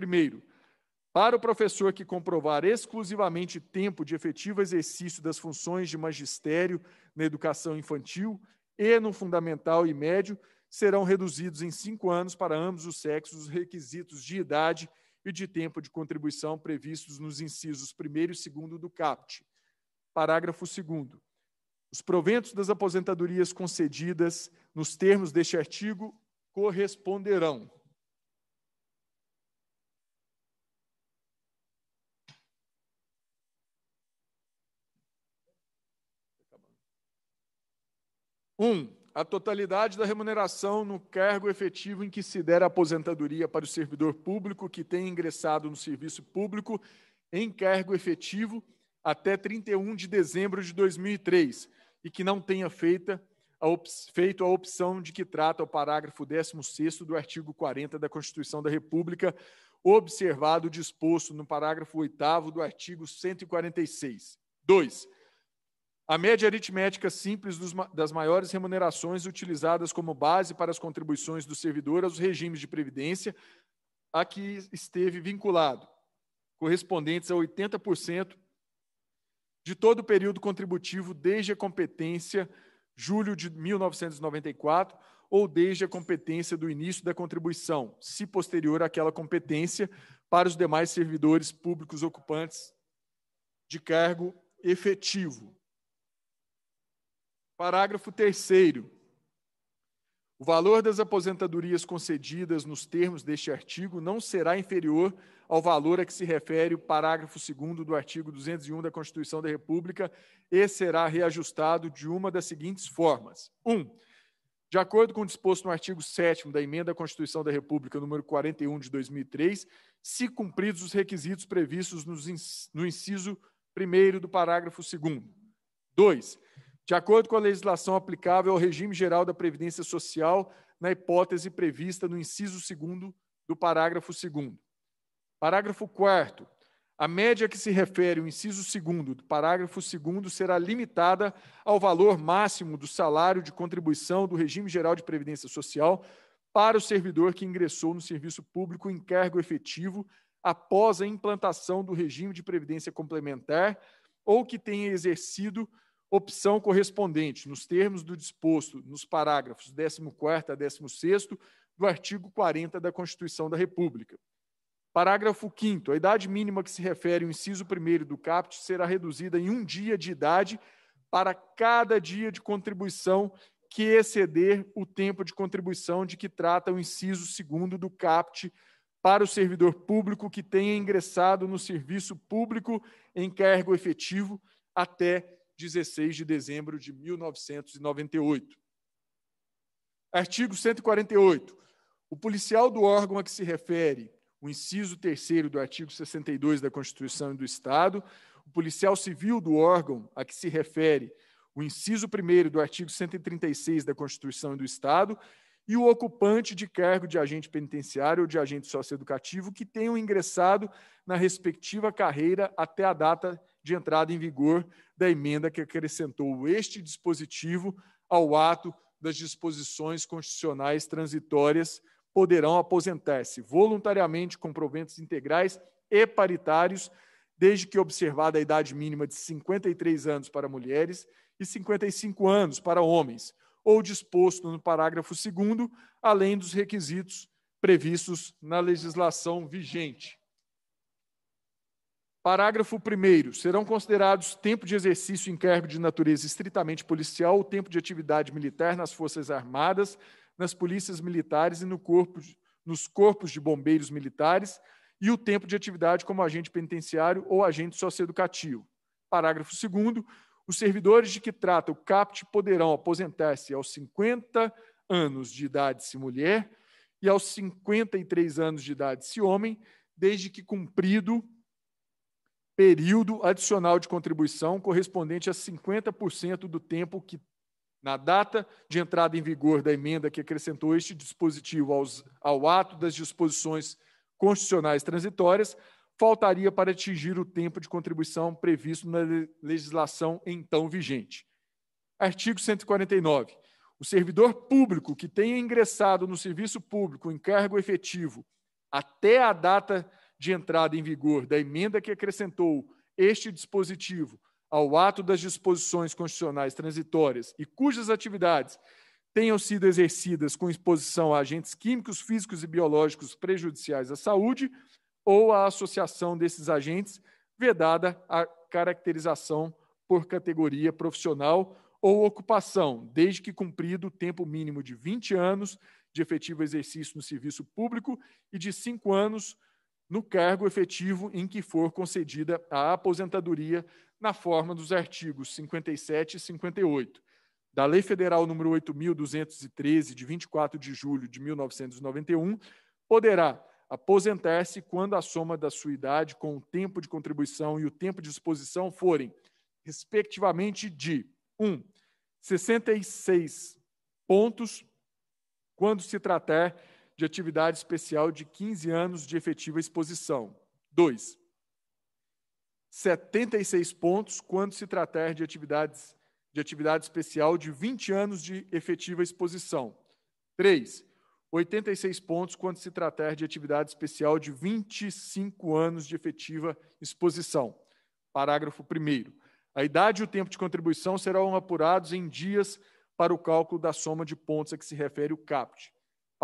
Para o professor que comprovar exclusivamente tempo de efetivo exercício das funções de magistério na educação infantil e no fundamental e médio, serão reduzidos em cinco anos para ambos os sexos os requisitos de idade e de tempo de contribuição previstos nos incisos 1 e 2 do CAPT. Parágrafo 2. Os proventos das aposentadorias concedidas nos termos deste artigo corresponderão. Um, a totalidade da remuneração no cargo efetivo em que se der a aposentadoria para o servidor público que tenha ingressado no serviço público em cargo efetivo até 31 de dezembro de 2003 e que não tenha feita a feito a opção de que trata o parágrafo 16 do artigo 40 da Constituição da República, observado o disposto no parágrafo 8 do artigo 146. 2 a média aritmética simples dos, das maiores remunerações utilizadas como base para as contribuições do servidor aos regimes de previdência a que esteve vinculado, correspondentes a 80% de todo o período contributivo desde a competência julho de 1994 ou desde a competência do início da contribuição, se posterior àquela competência, para os demais servidores públicos ocupantes de cargo efetivo. Parágrafo 3. O valor das aposentadorias concedidas nos termos deste artigo não será inferior ao valor a que se refere o parágrafo 2 do artigo 201 da Constituição da República e será reajustado de uma das seguintes formas: 1. Um, de acordo com o disposto no artigo 7 da Emenda à Constituição da República, número 41 de 2003, se cumpridos os requisitos previstos no inciso 1 do parágrafo 2. 2 de acordo com a legislação aplicável ao regime geral da Previdência Social, na hipótese prevista no inciso 2 do parágrafo 2. Parágrafo 4. A média que se refere o inciso 2 do parágrafo 2 será limitada ao valor máximo do salário de contribuição do regime geral de previdência social para o servidor que ingressou no serviço público em cargo efetivo após a implantação do regime de previdência complementar ou que tenha exercido opção correspondente, nos termos do disposto nos parágrafos 14 a 16 do artigo 40 da Constituição da República. Parágrafo 5. A idade mínima que se refere ao inciso 1 do CAPT será reduzida em um dia de idade para cada dia de contribuição que exceder o tempo de contribuição de que trata o inciso 2 do CAPT para o servidor público que tenha ingressado no serviço público em cargo efetivo até 16 de dezembro de 1998. Artigo 148. O policial do órgão a que se refere o inciso 3 do artigo 62 da Constituição e do Estado, o policial civil do órgão a que se refere o inciso 1 do artigo 136 da Constituição e do Estado, e o ocupante de cargo de agente penitenciário ou de agente socioeducativo que tenham ingressado na respectiva carreira até a data de entrada em vigor da emenda que acrescentou este dispositivo ao ato das disposições constitucionais transitórias, poderão aposentar-se voluntariamente com proventos integrais e paritários, desde que observada a idade mínima de 53 anos para mulheres e 55 anos para homens, ou disposto no parágrafo 2, além dos requisitos previstos na legislação vigente. Parágrafo 1. Serão considerados tempo de exercício em cargo de natureza estritamente policial ou tempo de atividade militar nas Forças Armadas, nas polícias militares e no corpo, nos corpos de bombeiros militares e o tempo de atividade como agente penitenciário ou agente socioeducativo. Parágrafo 2. Os servidores de que trata o CAPT poderão aposentar-se aos 50 anos de idade se mulher e aos 53 anos de idade se homem, desde que cumprido período adicional de contribuição correspondente a 50% do tempo que, na data de entrada em vigor da emenda que acrescentou este dispositivo aos, ao ato das disposições constitucionais transitórias, faltaria para atingir o tempo de contribuição previsto na legislação então vigente. Artigo 149. O servidor público que tenha ingressado no serviço público em cargo efetivo até a data de entrada em vigor da emenda que acrescentou este dispositivo ao ato das disposições constitucionais transitórias e cujas atividades tenham sido exercidas com exposição a agentes químicos, físicos e biológicos prejudiciais à saúde ou a associação desses agentes, vedada a caracterização por categoria profissional ou ocupação, desde que cumprido o tempo mínimo de 20 anos de efetivo exercício no serviço público e de 5 anos no cargo efetivo em que for concedida a aposentadoria na forma dos artigos 57 e 58 da Lei Federal nº 8.213, de 24 de julho de 1991, poderá aposentar-se quando a soma da sua idade com o tempo de contribuição e o tempo de exposição forem, respectivamente, de 1. Um, 66 pontos, quando se tratar de atividade especial de 15 anos de efetiva exposição. 2. 76 pontos quando se tratar de atividades de atividade especial de 20 anos de efetiva exposição. 3. 86 pontos quando se tratar de atividade especial de 25 anos de efetiva exposição. Parágrafo 1. A idade e o tempo de contribuição serão apurados em dias para o cálculo da soma de pontos a que se refere o CAPT.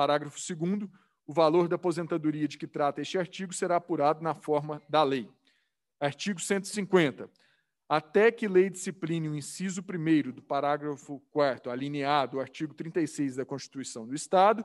Parágrafo 2 o valor da aposentadoria de que trata este artigo será apurado na forma da lei. Artigo 150. Até que lei discipline o inciso 1 do parágrafo 4 alineado ao artigo 36 da Constituição do Estado,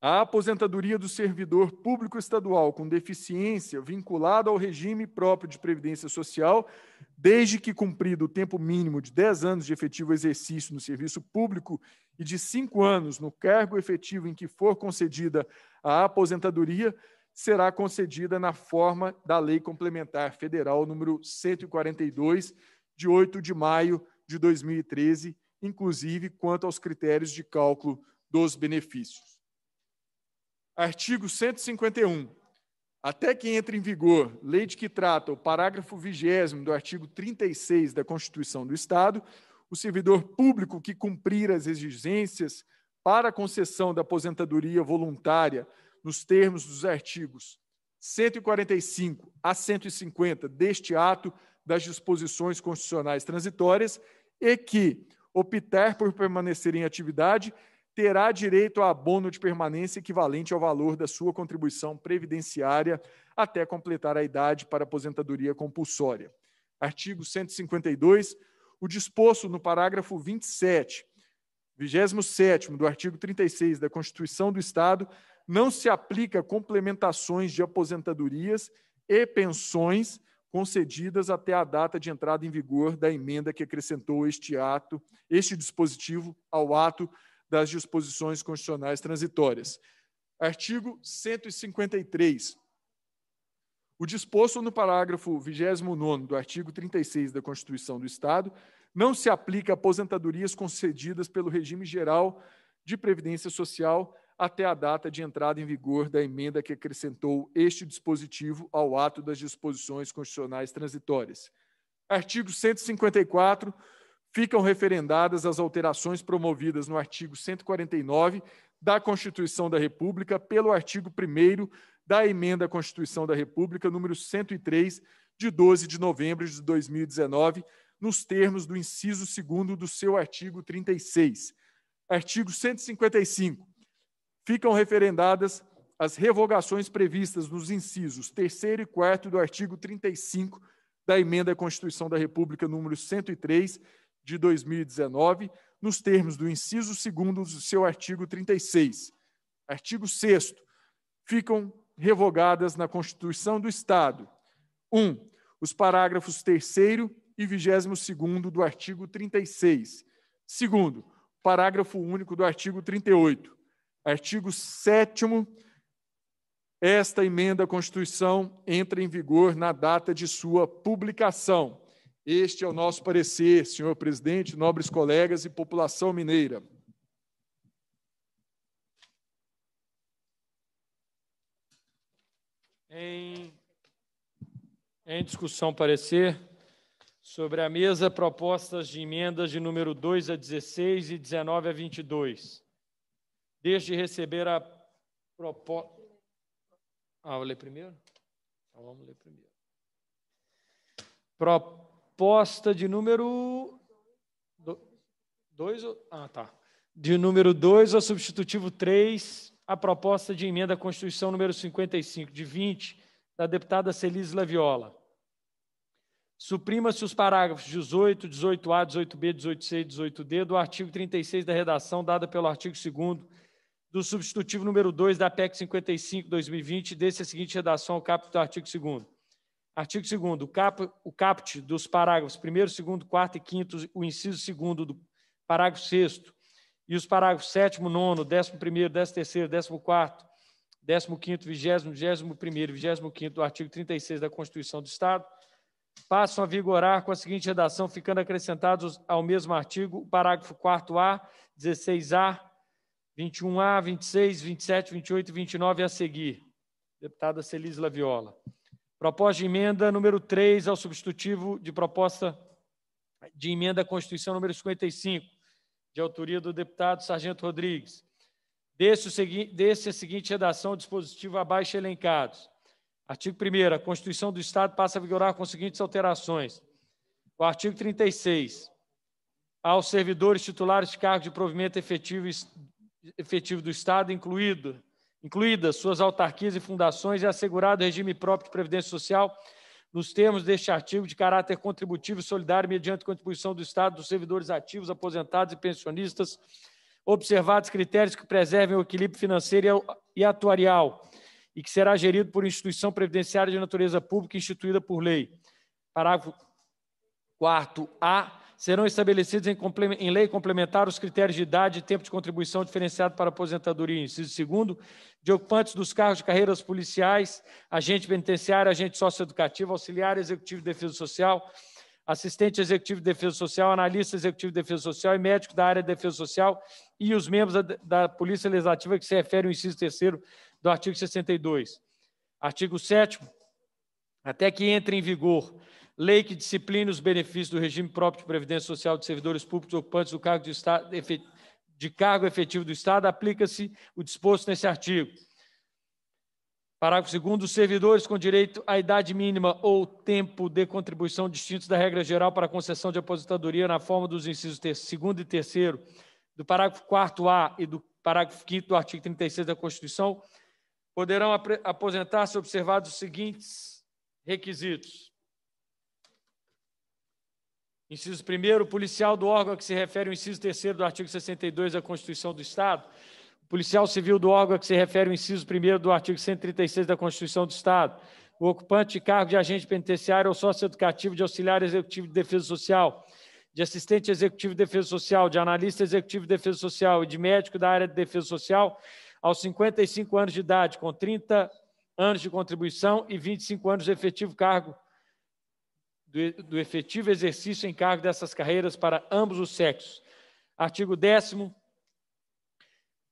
a aposentadoria do servidor público estadual com deficiência vinculado ao regime próprio de previdência social, desde que cumprido o tempo mínimo de 10 anos de efetivo exercício no serviço público e de 5 anos no cargo efetivo em que for concedida a aposentadoria, será concedida na forma da Lei Complementar Federal número 142 de 8 de maio de 2013, inclusive quanto aos critérios de cálculo dos benefícios. Artigo 151. Até que entre em vigor lei de que trata o parágrafo 20 do artigo 36 da Constituição do Estado, o servidor público que cumprir as exigências para a concessão da aposentadoria voluntária nos termos dos artigos 145 a 150 deste ato das disposições constitucionais transitórias e que optar por permanecer em atividade terá direito a abono de permanência equivalente ao valor da sua contribuição previdenciária até completar a idade para aposentadoria compulsória. Artigo 152. O disposto no parágrafo 27, 27 do artigo 36 da Constituição do Estado não se aplica a complementações de aposentadorias e pensões concedidas até a data de entrada em vigor da emenda que acrescentou este ato, este dispositivo ao ato das disposições constitucionais transitórias. Artigo 153. O disposto no parágrafo 29 do artigo 36 da Constituição do Estado não se aplica a aposentadorias concedidas pelo regime geral de previdência social até a data de entrada em vigor da emenda que acrescentou este dispositivo ao ato das disposições constitucionais transitórias. Artigo 154 ficam referendadas as alterações promovidas no artigo 149 da Constituição da República pelo artigo 1 da Emenda à Constituição da República, número 103, de 12 de novembro de 2019, nos termos do inciso 2 do seu artigo 36. Artigo 155. Ficam referendadas as revogações previstas nos incisos 3 e 4 do artigo 35 da Emenda à Constituição da República, número 103, de 2019, nos termos do inciso 2 do seu artigo 36. Artigo 6. Ficam revogadas na Constituição do Estado. 1. Um, os parágrafos 3 e 22 do artigo 36. Segundo, parágrafo único do artigo 38. Artigo 7 esta emenda à Constituição entra em vigor na data de sua publicação. Este é o nosso parecer, senhor presidente, nobres colegas e população mineira. Em, em discussão, parecer sobre a mesa propostas de emendas de número 2 a 16 e 19 a 22. Desde receber a proposta. Ah, vou ler primeiro? Então vamos ler primeiro. Proposta proposta de número 2. Ah, tá. De número 2 ao substitutivo 3, a proposta de emenda à Constituição número 55, de 20, da deputada Celis Laviola. Suprima-se os parágrafos 18, 18A, 18B, 18C e 18D do artigo 36 da redação dada pelo artigo 2 do substitutivo número 2 da PEC 55, 2020, desse a seguinte redação ao capítulo do artigo 2 Artigo 2 o, cap, o caput dos parágrafos 1º, 2º, 4 e 5 o inciso 2 do parágrafo 6 e os parágrafos 7º, 9º, 11º, 13º, 14º, 15º, 20 21º, 25º do artigo 36 da Constituição do Estado, passam a vigorar com a seguinte redação, ficando acrescentados ao mesmo artigo o parágrafo 4A, 16A, 21A, 26, 27, 28 e 29 a seguir. Deputada Celis Laviola. Proposta de emenda número 3 ao substitutivo de proposta de emenda à Constituição número 55, de autoria do deputado Sargento Rodrigues. Desse, a seguinte redação, dispositivo abaixo elencados. Artigo 1 A Constituição do Estado passa a vigorar com as seguintes alterações. O artigo 36. Aos servidores titulares de cargo de provimento efetivo, efetivo do Estado, incluído incluídas suas autarquias e fundações, e assegurado regime próprio de previdência social nos termos deste artigo de caráter contributivo e solidário mediante contribuição do Estado dos servidores ativos, aposentados e pensionistas, observados critérios que preservem o equilíbrio financeiro e atuarial e que será gerido por instituição previdenciária de natureza pública instituída por lei. Parágrafo 4 A serão estabelecidos em, em, lei complementar os critérios de idade e tempo de contribuição diferenciado para a aposentadoria, inciso segundo, de ocupantes dos cargos de carreiras policiais, agente penitenciário, agente socioeducativo, auxiliar executivo de defesa social, assistente executivo de defesa social, analista executivo de defesa social e médico da área de defesa social e os membros da, da Polícia Legislativa que se refere ao inciso terceiro do artigo 62. Artigo 7 até que entre em vigor Lei que disciplina os benefícios do regime próprio de previdência social de servidores públicos ocupantes do cargo de, Estado, de cargo efetivo do Estado, aplica-se o disposto nesse artigo. Parágrafo 2. Os servidores com direito à idade mínima ou tempo de contribuição distintos da regra geral para concessão de aposentadoria na forma dos incisos 2 e 3 do parágrafo 4A e do parágrafo 5 do artigo 36 da Constituição poderão aposentar-se observados os seguintes requisitos: Inciso 1 policial do órgão a que se refere o inciso 3 do artigo 62 da Constituição do Estado. O policial civil do órgão a que se refere o inciso 1 do artigo 136 da Constituição do Estado. O ocupante de cargo de agente penitenciário ou sócio educativo de auxiliar executivo de defesa social, de assistente executivo de defesa social, de analista executivo de defesa social e de médico da área de defesa social aos 55 anos de idade, com 30 anos de contribuição e 25 anos de efetivo cargo do, do efetivo exercício em cargo dessas carreiras para ambos os sexos. Artigo 10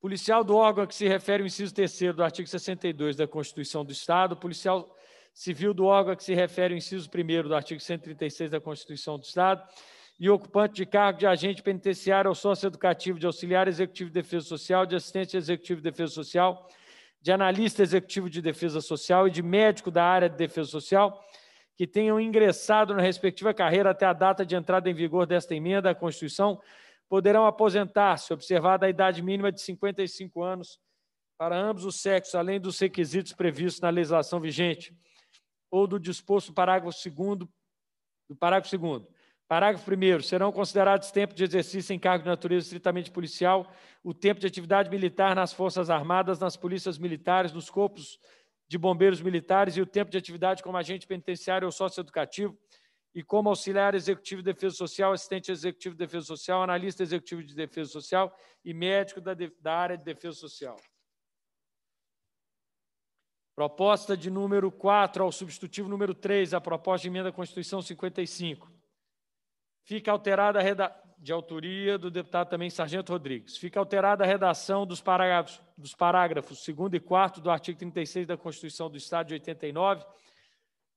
Policial do órgão a que se refere o inciso 3 do artigo 62 da Constituição do Estado, policial civil do órgão a que se refere o inciso 1 do artigo 136 da Constituição do Estado, e ocupante de cargo de agente penitenciário ou sócio educativo, de auxiliar executivo de defesa social, de assistente executivo de defesa social, de analista executivo de defesa social e de médico da área de defesa social, que tenham ingressado na respectiva carreira até a data de entrada em vigor desta emenda à Constituição poderão aposentar-se, observada a idade mínima de 55 anos para ambos os sexos, além dos requisitos previstos na legislação vigente ou do disposto parágrafo segundo do parágrafo segundo. Parágrafo primeiro: serão considerados tempo de exercício em cargo de natureza estritamente policial, o tempo de atividade militar nas Forças Armadas, nas polícias militares, nos corpos de bombeiros militares e o tempo de atividade como agente penitenciário ou socioeducativo e como auxiliar executivo de defesa social, assistente executivo de defesa social, analista executivo de defesa social e médico da, de, da área de defesa social. Proposta de número 4 ao substitutivo número 3, a proposta de emenda à Constituição 55. Fica alterada a redação de autoria do deputado também Sargento Rodrigues. Fica alterada a redação dos parágrafos, dos parágrafos 2 e 4 do artigo 36 da Constituição do Estado de 89,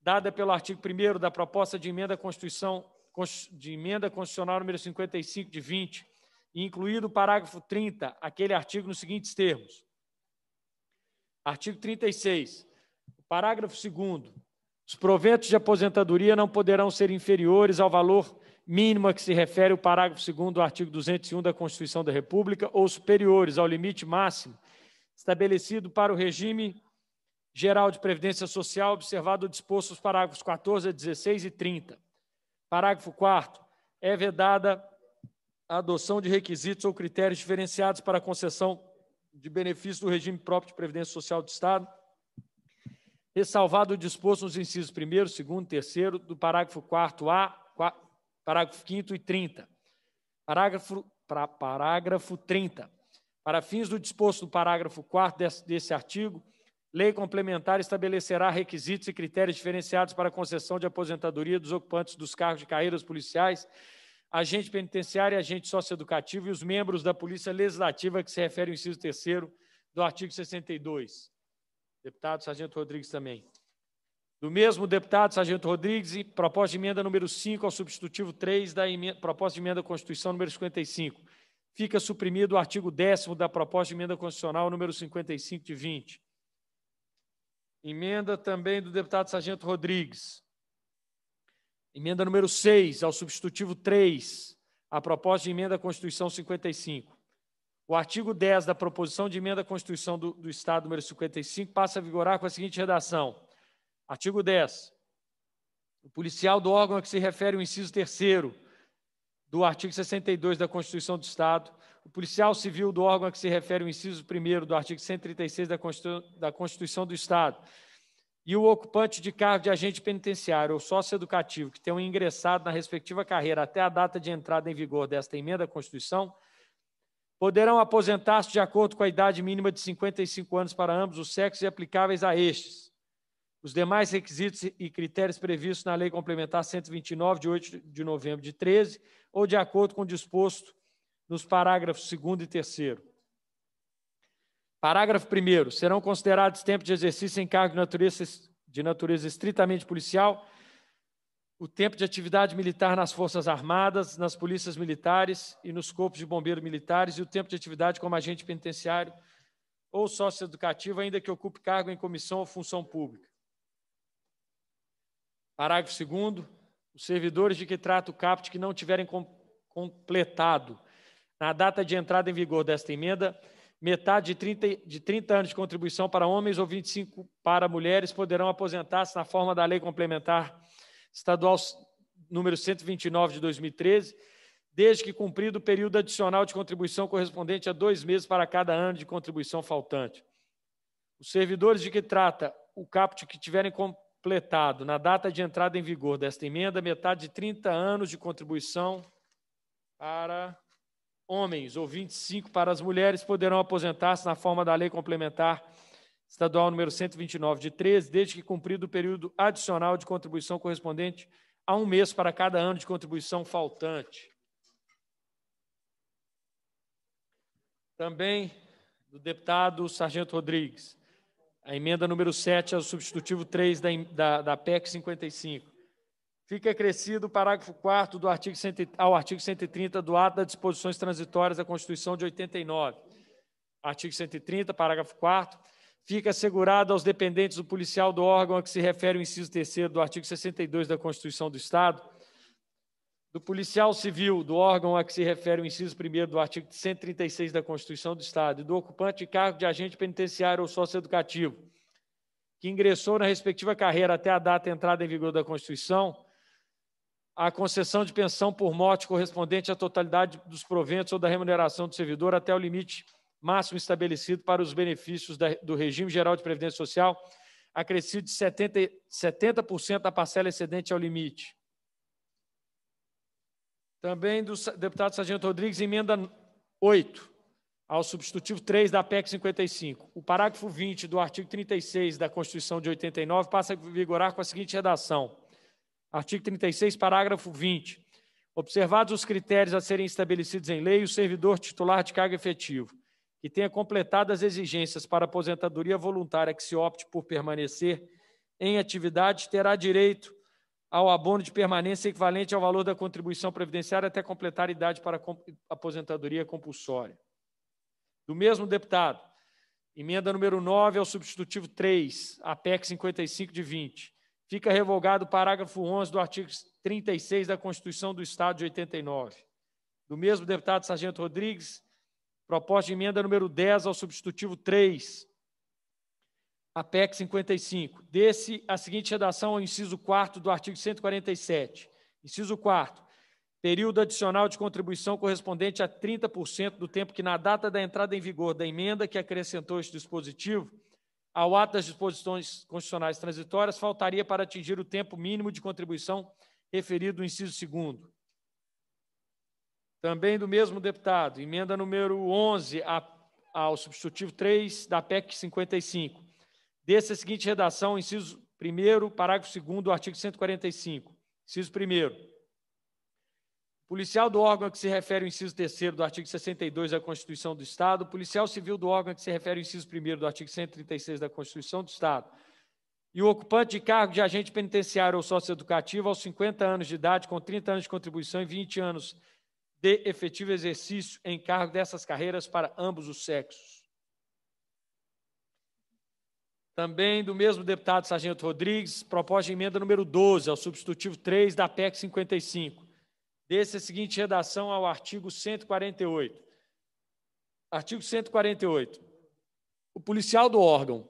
dada pelo artigo 1 da proposta de emenda Constituição de emenda constitucional número 55 de 20, incluído o parágrafo 30, aquele artigo nos seguintes termos. Artigo 36. Parágrafo 2 os proventos de aposentadoria não poderão ser inferiores ao valor mínima que se refere o parágrafo 2 do artigo 201 da Constituição da República ou superiores ao limite máximo estabelecido para o regime geral de previdência social, observado o disposto os parágrafos 14 a 16 e 30. Parágrafo 4 é vedada a adoção de requisitos ou critérios diferenciados para a concessão de benefício do regime próprio de previdência social do Estado, ressalvado o disposto nos incisos 1º, 2º, 3 do parágrafo 4A, parágrafo 5 e 30. Parágrafo, pra, parágrafo 30. Para fins do disposto do parágrafo 4 desse, desse artigo, lei complementar estabelecerá requisitos e critérios diferenciados para a concessão de aposentadoria dos ocupantes dos cargos de carreiras policiais, agente penitenciário e agente socioeducativo e os membros da Polícia Legislativa que se refere ao inciso 3 do artigo 62. Deputado Sargento Rodrigues também. Do mesmo deputado Sargento Rodrigues, proposta de emenda número 5 ao substitutivo 3 da emenda, proposta de emenda à Constituição número 55. Fica suprimido o artigo 10 da proposta de emenda constitucional número 55 de 20. Emenda também do deputado Sargento Rodrigues. Emenda número 6 ao substitutivo 3, a proposta de emenda à Constituição 55. O artigo 10 da proposição de emenda à Constituição do, do Estado número 55 passa a vigorar com a seguinte redação: Artigo 10. O policial do órgão a que se refere o inciso 3 do artigo 62 da Constituição do Estado, o policial civil do órgão a que se refere o inciso 1 do artigo 136 da Constituição do Estado, e o ocupante de cargo de agente penitenciário ou sócio educativo que tenham ingressado na respectiva carreira até a data de entrada em vigor desta emenda à Constituição, poderão aposentar-se de acordo com a idade mínima de 55 anos para ambos os sexos e aplicáveis a estes os demais requisitos e critérios previstos na Lei Complementar 129, de 8 de novembro de 13, ou de acordo com o disposto nos parágrafos 2 e 3. Parágrafo 1. Serão considerados tempo de exercício em cargo de natureza, de natureza estritamente policial o tempo de atividade militar nas Forças Armadas, nas Polícias Militares e nos Corpos de Bombeiros Militares e o tempo de atividade como agente penitenciário ou sócio educativo, ainda que ocupe cargo em comissão ou função pública. Parágrafo 2. Os servidores de que trata o caput que não tiverem com, completado na data de entrada em vigor desta emenda, metade de 30, de 30 anos de contribuição para homens ou 25 para mulheres poderão aposentar-se na forma da Lei Complementar Estadual número 129 de 2013, desde que cumprido o período adicional de contribuição correspondente a dois meses para cada ano de contribuição faltante. Os servidores de que trata o caput que tiverem completado completado na data de entrada em vigor desta emenda metade de 30 anos de contribuição para homens ou 25 para as mulheres poderão aposentar-se na forma da lei complementar estadual número 129 de 13, desde que cumprido o período adicional de contribuição correspondente a um mês para cada ano de contribuição faltante. Também do deputado Sargento Rodrigues. A emenda número 7 ao é substitutivo 3 da, da, da, PEC 55. Fica acrescido o parágrafo 4 do artigo 100, ao artigo 130 do ato das disposições transitórias da Constituição de 89. Artigo 130, parágrafo 4 fica assegurado aos dependentes do policial do órgão a que se refere o inciso terceiro do artigo 62 da Constituição do Estado do policial civil do órgão a que se refere o inciso 1 do artigo 136 da Constituição do Estado e do ocupante de cargo de agente penitenciário ou socioeducativo, que ingressou na respectiva carreira até a data entrada em vigor da Constituição, a concessão de pensão por morte correspondente à totalidade dos proventos ou da remuneração do servidor até o limite máximo estabelecido para os benefícios do regime geral de previdência social, acrescido de 70 da parcela excedente ao limite também do deputado Sargento Rodrigues, emenda 8 ao substitutivo 3 da PEC 55. O parágrafo 20 do artigo 36 da Constituição de 89 passa a vigorar com a seguinte redação: Artigo 36, parágrafo 20. Observados os critérios a serem estabelecidos em lei, o servidor titular de cargo efetivo que tenha completado as exigências para aposentadoria voluntária que se opte por permanecer em atividade terá direito ao abono de permanência equivalente ao valor da contribuição previdenciária até completar a idade para aposentadoria compulsória. Do mesmo deputado, emenda número 9 ao substitutivo 3, APEC 55 de 20. Fica revogado o parágrafo 11 do artigo 36 da Constituição do Estado de 89. Do mesmo deputado Sargento Rodrigues, proposta de emenda número 10 ao substitutivo 3, a PEC 55. Desse a seguinte redação ao é inciso 4 do artigo 147. Inciso 4 período adicional de contribuição correspondente a 30% do tempo que, na data da entrada em vigor da emenda que acrescentou este dispositivo, ao ato das disposições constitucionais transitórias, faltaria para atingir o tempo mínimo de contribuição referido no inciso 2. Também do mesmo deputado, emenda número 11 ao substitutivo 3 da PEC 55 desse é a seguinte redação, inciso 1 parágrafo 2 do artigo 145. Inciso 1 Policial do órgão a que se refere o inciso 3 do artigo 62 da Constituição do Estado, policial civil do órgão a que se refere o inciso 1 do artigo 136 da Constituição do Estado, e o ocupante de cargo de agente penitenciário ou socioeducativo aos 50 anos de idade, com 30 anos de contribuição e 20 anos de efetivo exercício em cargo dessas carreiras para ambos os sexos. Também do mesmo deputado Sargento Rodrigues, proposta de emenda número 12, ao substitutivo 3 da PEC 55. Desse a seguinte redação ao artigo 148. Artigo 148. O policial do órgão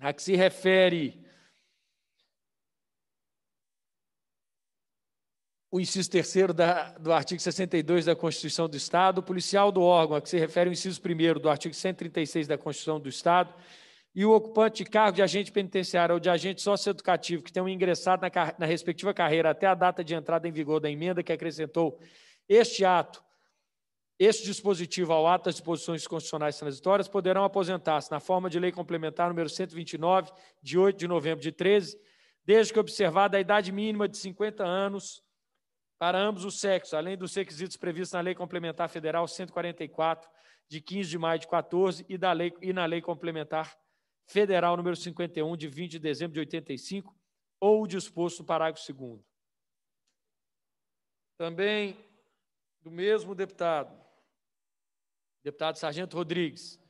a que se refere o inciso 3 do artigo 62 da Constituição do Estado, o policial do órgão a que se refere o inciso 1 do artigo 136 da Constituição do Estado, e o ocupante de cargo de agente penitenciário ou de agente socioeducativo que tenham ingressado na, na respectiva carreira até a data de entrada em vigor da emenda que acrescentou este ato, este dispositivo ao ato das disposições constitucionais transitórias, poderão aposentar-se na forma de lei complementar número 129, de 8 de novembro de 13, desde que observada a idade mínima de 50 anos para ambos os sexos, além dos requisitos previstos na Lei Complementar Federal 144, de 15 de maio de 14, e, da lei, e na Lei Complementar Federal número 51, de 20 de dezembro de 85, ou o disposto no parágrafo 2. Também do mesmo deputado, deputado Sargento Rodrigues,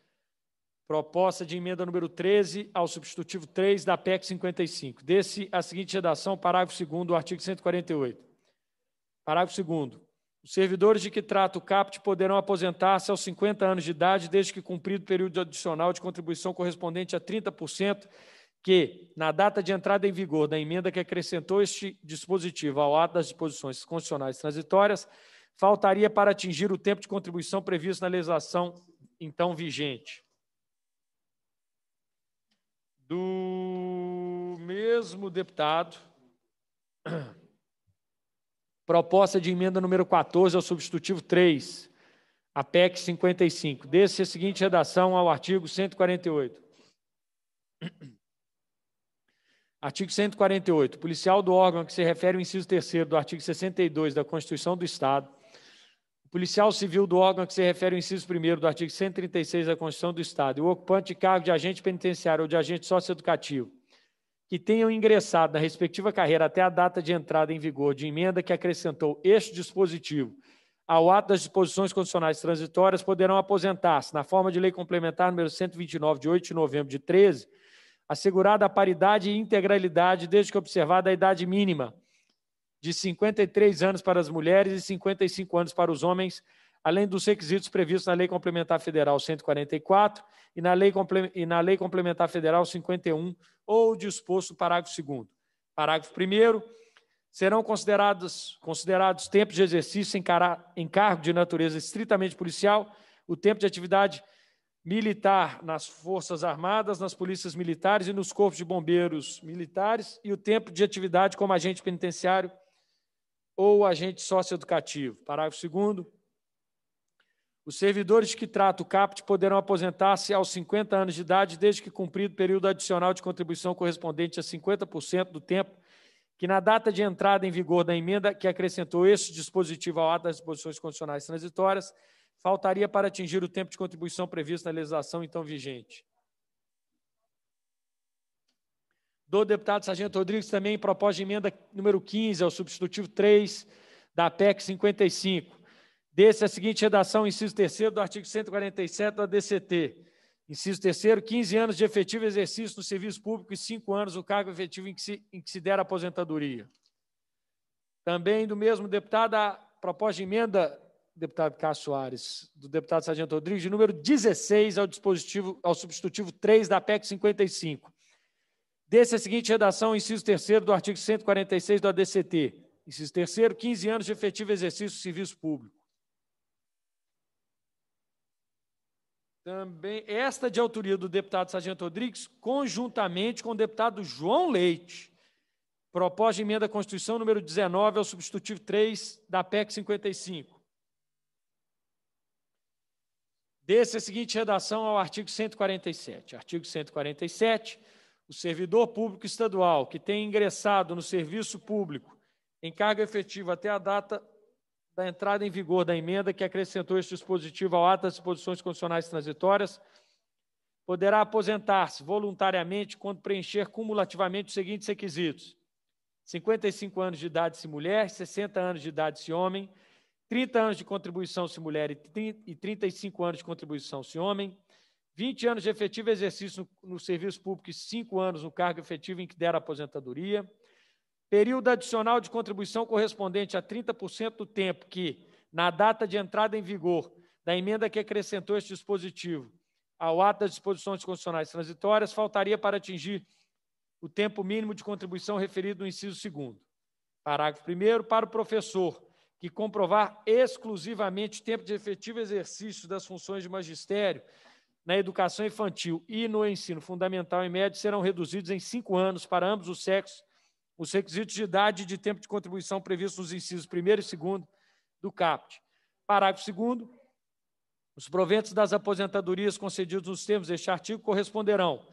proposta de emenda número 13 ao substitutivo 3 da PEC 55. Desse a seguinte redação, parágrafo 2 do artigo 148. Parágrafo 2 os servidores de que trata o CAPT poderão aposentar-se aos 50 anos de idade, desde que cumprido o período adicional de contribuição correspondente a 30%, que, na data de entrada em vigor da emenda que acrescentou este dispositivo ao ato das disposições constitucionais transitórias, faltaria para atingir o tempo de contribuição previsto na legislação então vigente. Do mesmo deputado. Proposta de emenda número 14 ao substitutivo 3, a PEC 55. Desse a seguinte redação ao artigo 148. Artigo 148. Policial do órgão a que se refere o inciso 3 do artigo 62 da Constituição do Estado. Policial civil do órgão a que se refere o inciso 1 do artigo 136 da Constituição do Estado. E o ocupante de cargo de agente penitenciário ou de agente socioeducativo que tenham ingressado na respectiva carreira até a data de entrada em vigor de emenda que acrescentou este dispositivo ao ato das disposições condicionais transitórias poderão aposentar-se na forma de lei complementar número 129 de 8 de novembro de 13, assegurada a paridade e integralidade desde que observada a idade mínima de 53 anos para as mulheres e 55 anos para os homens além dos requisitos previstos na Lei Complementar Federal 144 e na Lei, e na Lei Complementar Federal 51 ou disposto parágrafo 2 Parágrafo 1 serão considerados, considerados tempos de exercício em, cara, em cargo de natureza estritamente policial, o tempo de atividade militar nas Forças Armadas, nas polícias militares e nos corpos de bombeiros militares e o tempo de atividade como agente penitenciário ou agente socioeducativo. Parágrafo 2 os servidores que trata o CAPT poderão aposentar-se aos 50 anos de idade, desde que cumprido o período adicional de contribuição correspondente a 50% do tempo que na data de entrada em vigor da emenda que acrescentou este dispositivo ao ato das disposições condicionais transitórias, faltaria para atingir o tempo de contribuição previsto na legislação então vigente. Do deputado Sargento Rodrigues também proposta de emenda número 15 ao substitutivo 3 da PEC 55 desse a seguinte redação, inciso terceiro do artigo 147 da DCT. Inciso terceiro, 15 anos de efetivo exercício no serviço público e 5 anos o cargo efetivo em que, se, em que se der a aposentadoria. Também do mesmo deputado, a proposta de emenda, deputado Cássio Soares, do deputado Sargento Rodrigues, de número 16 ao dispositivo, ao substitutivo 3 da PEC 55. Desse a seguinte redação, inciso terceiro do artigo 146 do ADCT. Inciso terceiro, 15 anos de efetivo exercício do serviço público Também esta de autoria do deputado Sargento Rodrigues, conjuntamente com o deputado João Leite. Proposta de emenda à Constituição número 19 ao substitutivo 3 da PEC 55. Desse é a seguinte redação ao artigo 147. Artigo 147. O servidor público estadual que tem ingressado no serviço público em cargo efetivo até a data da entrada em vigor da emenda que acrescentou este dispositivo ao ato das disposições condicionais transitórias, poderá aposentar-se voluntariamente quando preencher cumulativamente os seguintes requisitos: 55 anos de idade se mulher, 60 anos de idade se homem, 30 anos de contribuição se mulher e 35 anos de contribuição se homem, 20 anos de efetivo exercício no, no serviço público e 5 anos no cargo efetivo em que der aposentadoria, Período adicional de contribuição correspondente a 30% do tempo que, na data de entrada em vigor da emenda que acrescentou este dispositivo ao ato das disposições constitucionais transitórias, faltaria para atingir o tempo mínimo de contribuição referido no inciso segundo Parágrafo 1. Para o professor que comprovar exclusivamente o tempo de efetivo exercício das funções de magistério na educação infantil e no ensino fundamental e médio serão reduzidos em cinco anos para ambos os sexos os requisitos de idade e de tempo de contribuição previstos nos incisos 1 e 2 do CAPT. Parágrafo 2. Os proventos das aposentadorias concedidos nos termos deste artigo corresponderão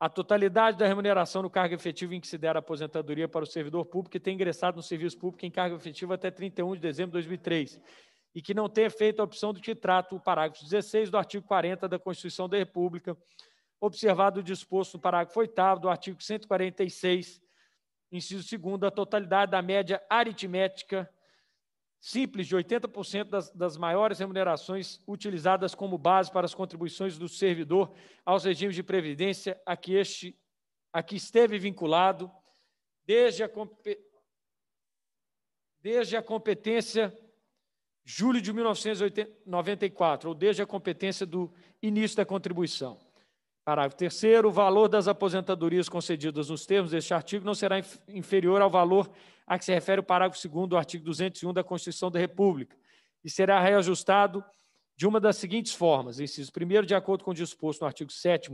à totalidade da remuneração no cargo efetivo em que se der a aposentadoria para o servidor público que tem ingressado no serviço público em cargo efetivo até 31 de dezembro de 2003 e que não tenha feito a opção do que trata o parágrafo 16 do artigo 40 da Constituição da República, observado o disposto no parágrafo 8 do artigo 146 Inciso segundo, a totalidade da média aritmética simples de 80% das, das maiores remunerações utilizadas como base para as contribuições do servidor aos regimes de previdência a que, este, a que esteve vinculado, desde a, desde a competência julho de 1994, ou desde a competência do início da contribuição. Parágrafo terceiro, o valor das aposentadorias concedidas nos termos deste artigo não será inferior ao valor a que se refere o parágrafo segundo do artigo 201 da Constituição da República e será reajustado de uma das seguintes formas. Inciso primeiro, de acordo com o disposto no artigo 7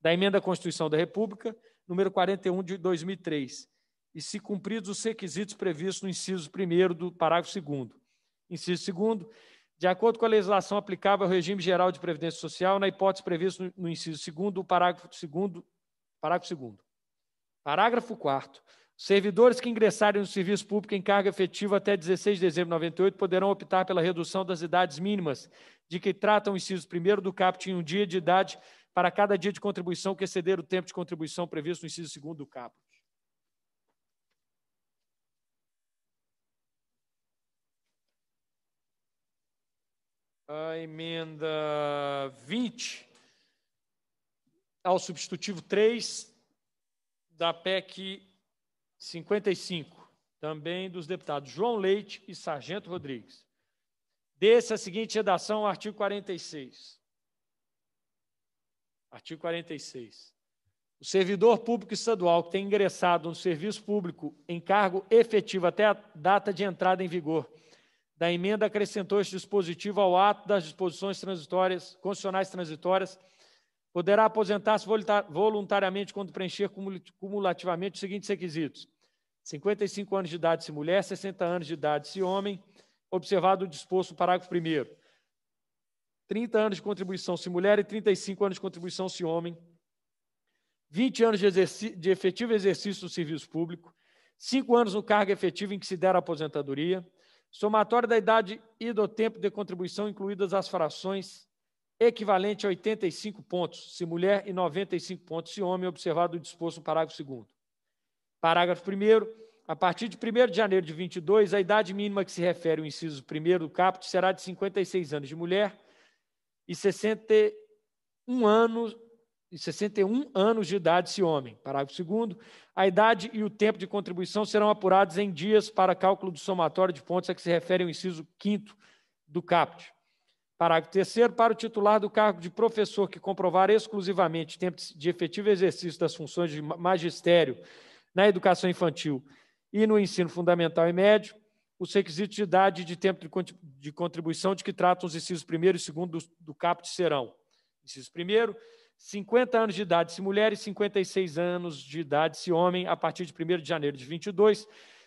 da Emenda à Constituição da República, número 41 de 2003, e se cumpridos os requisitos previstos no inciso primeiro do parágrafo segundo. Inciso segundo, de acordo com a legislação aplicável ao regime geral de previdência social, na hipótese prevista no inciso 2 parágrafo 2 parágrafo 2 Parágrafo 4 Servidores que ingressarem no serviço público em carga efetiva até 16 de dezembro de 98 poderão optar pela redução das idades mínimas de que tratam o inciso 1 do caput em um dia de idade para cada dia de contribuição que exceder o tempo de contribuição previsto no inciso 2 do caput. a emenda 20 ao substitutivo 3 da PEC 55, também dos deputados João Leite e Sargento Rodrigues. Desse a seguinte redação ao artigo 46. Artigo 46. O servidor público estadual que tem ingressado no serviço público em cargo efetivo até a data de entrada em vigor da emenda acrescentou este dispositivo ao ato das disposições transitórias, constitucionais transitórias, poderá aposentar-se voluntariamente quando preencher cumulativamente os seguintes requisitos: 55 anos de idade se mulher, 60 anos de idade se homem, observado o disposto no parágrafo 1. 30 anos de contribuição se mulher e 35 anos de contribuição se homem, 20 anos de, de efetivo exercício do serviço público, 5 anos no cargo efetivo em que se der a aposentadoria, Somatório da idade e do tempo de contribuição, incluídas as frações, equivalente a 85 pontos, se mulher, e 95 pontos, se homem, observado o disposto no parágrafo 2. Parágrafo 1. A partir de 1 de janeiro de 22, a idade mínima que se refere ao inciso 1 do caput será de 56 anos de mulher e 61 anos e 61 anos de idade esse homem. Parágrafo 2 A idade e o tempo de contribuição serão apurados em dias para cálculo do somatório de pontos a que se refere o inciso 5 do CAPT. Parágrafo 3 Para o titular do cargo de professor que comprovar exclusivamente tempo de efetivo exercício das funções de magistério na educação infantil e no ensino fundamental e médio, os requisitos de idade e de tempo de contribuição de que tratam os incisos 1 e 2 do, do CAPT serão. Inciso 1 50 anos de idade se mulher e 56 anos de idade se homem, a partir de 1 de janeiro de 22.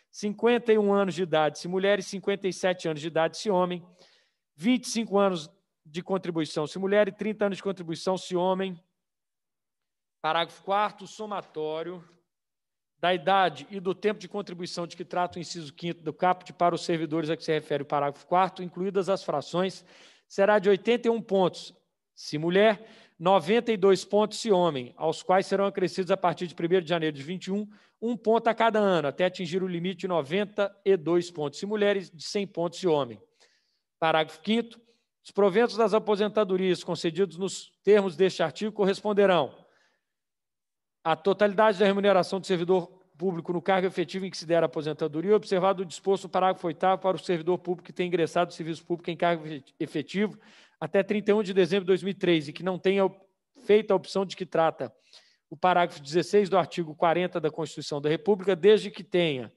51 anos de idade se mulher e 57 anos de idade se homem. 25 anos de contribuição se mulher e 30 anos de contribuição se homem. Parágrafo 4 somatório da idade e do tempo de contribuição de que trata o inciso 5 do caput para os servidores a que se refere o parágrafo 4 incluídas as frações, será de 81 pontos se mulher, 92 pontos se homem, aos quais serão acrescidos a partir de 1 de janeiro de 21, um ponto a cada ano, até atingir o limite de 92 pontos se mulheres, de 100 pontos se homem. Parágrafo 5 os proventos das aposentadorias concedidos nos termos deste artigo corresponderão à totalidade da remuneração do servidor público no cargo efetivo em que se der a aposentadoria, observado o disposto no parágrafo 8 para o servidor público que tem ingressado no serviço público em cargo efetivo até 31 de dezembro de 2003 e que não tenha feito a opção de que trata o parágrafo 16 do artigo 40 da Constituição da República, desde que tenha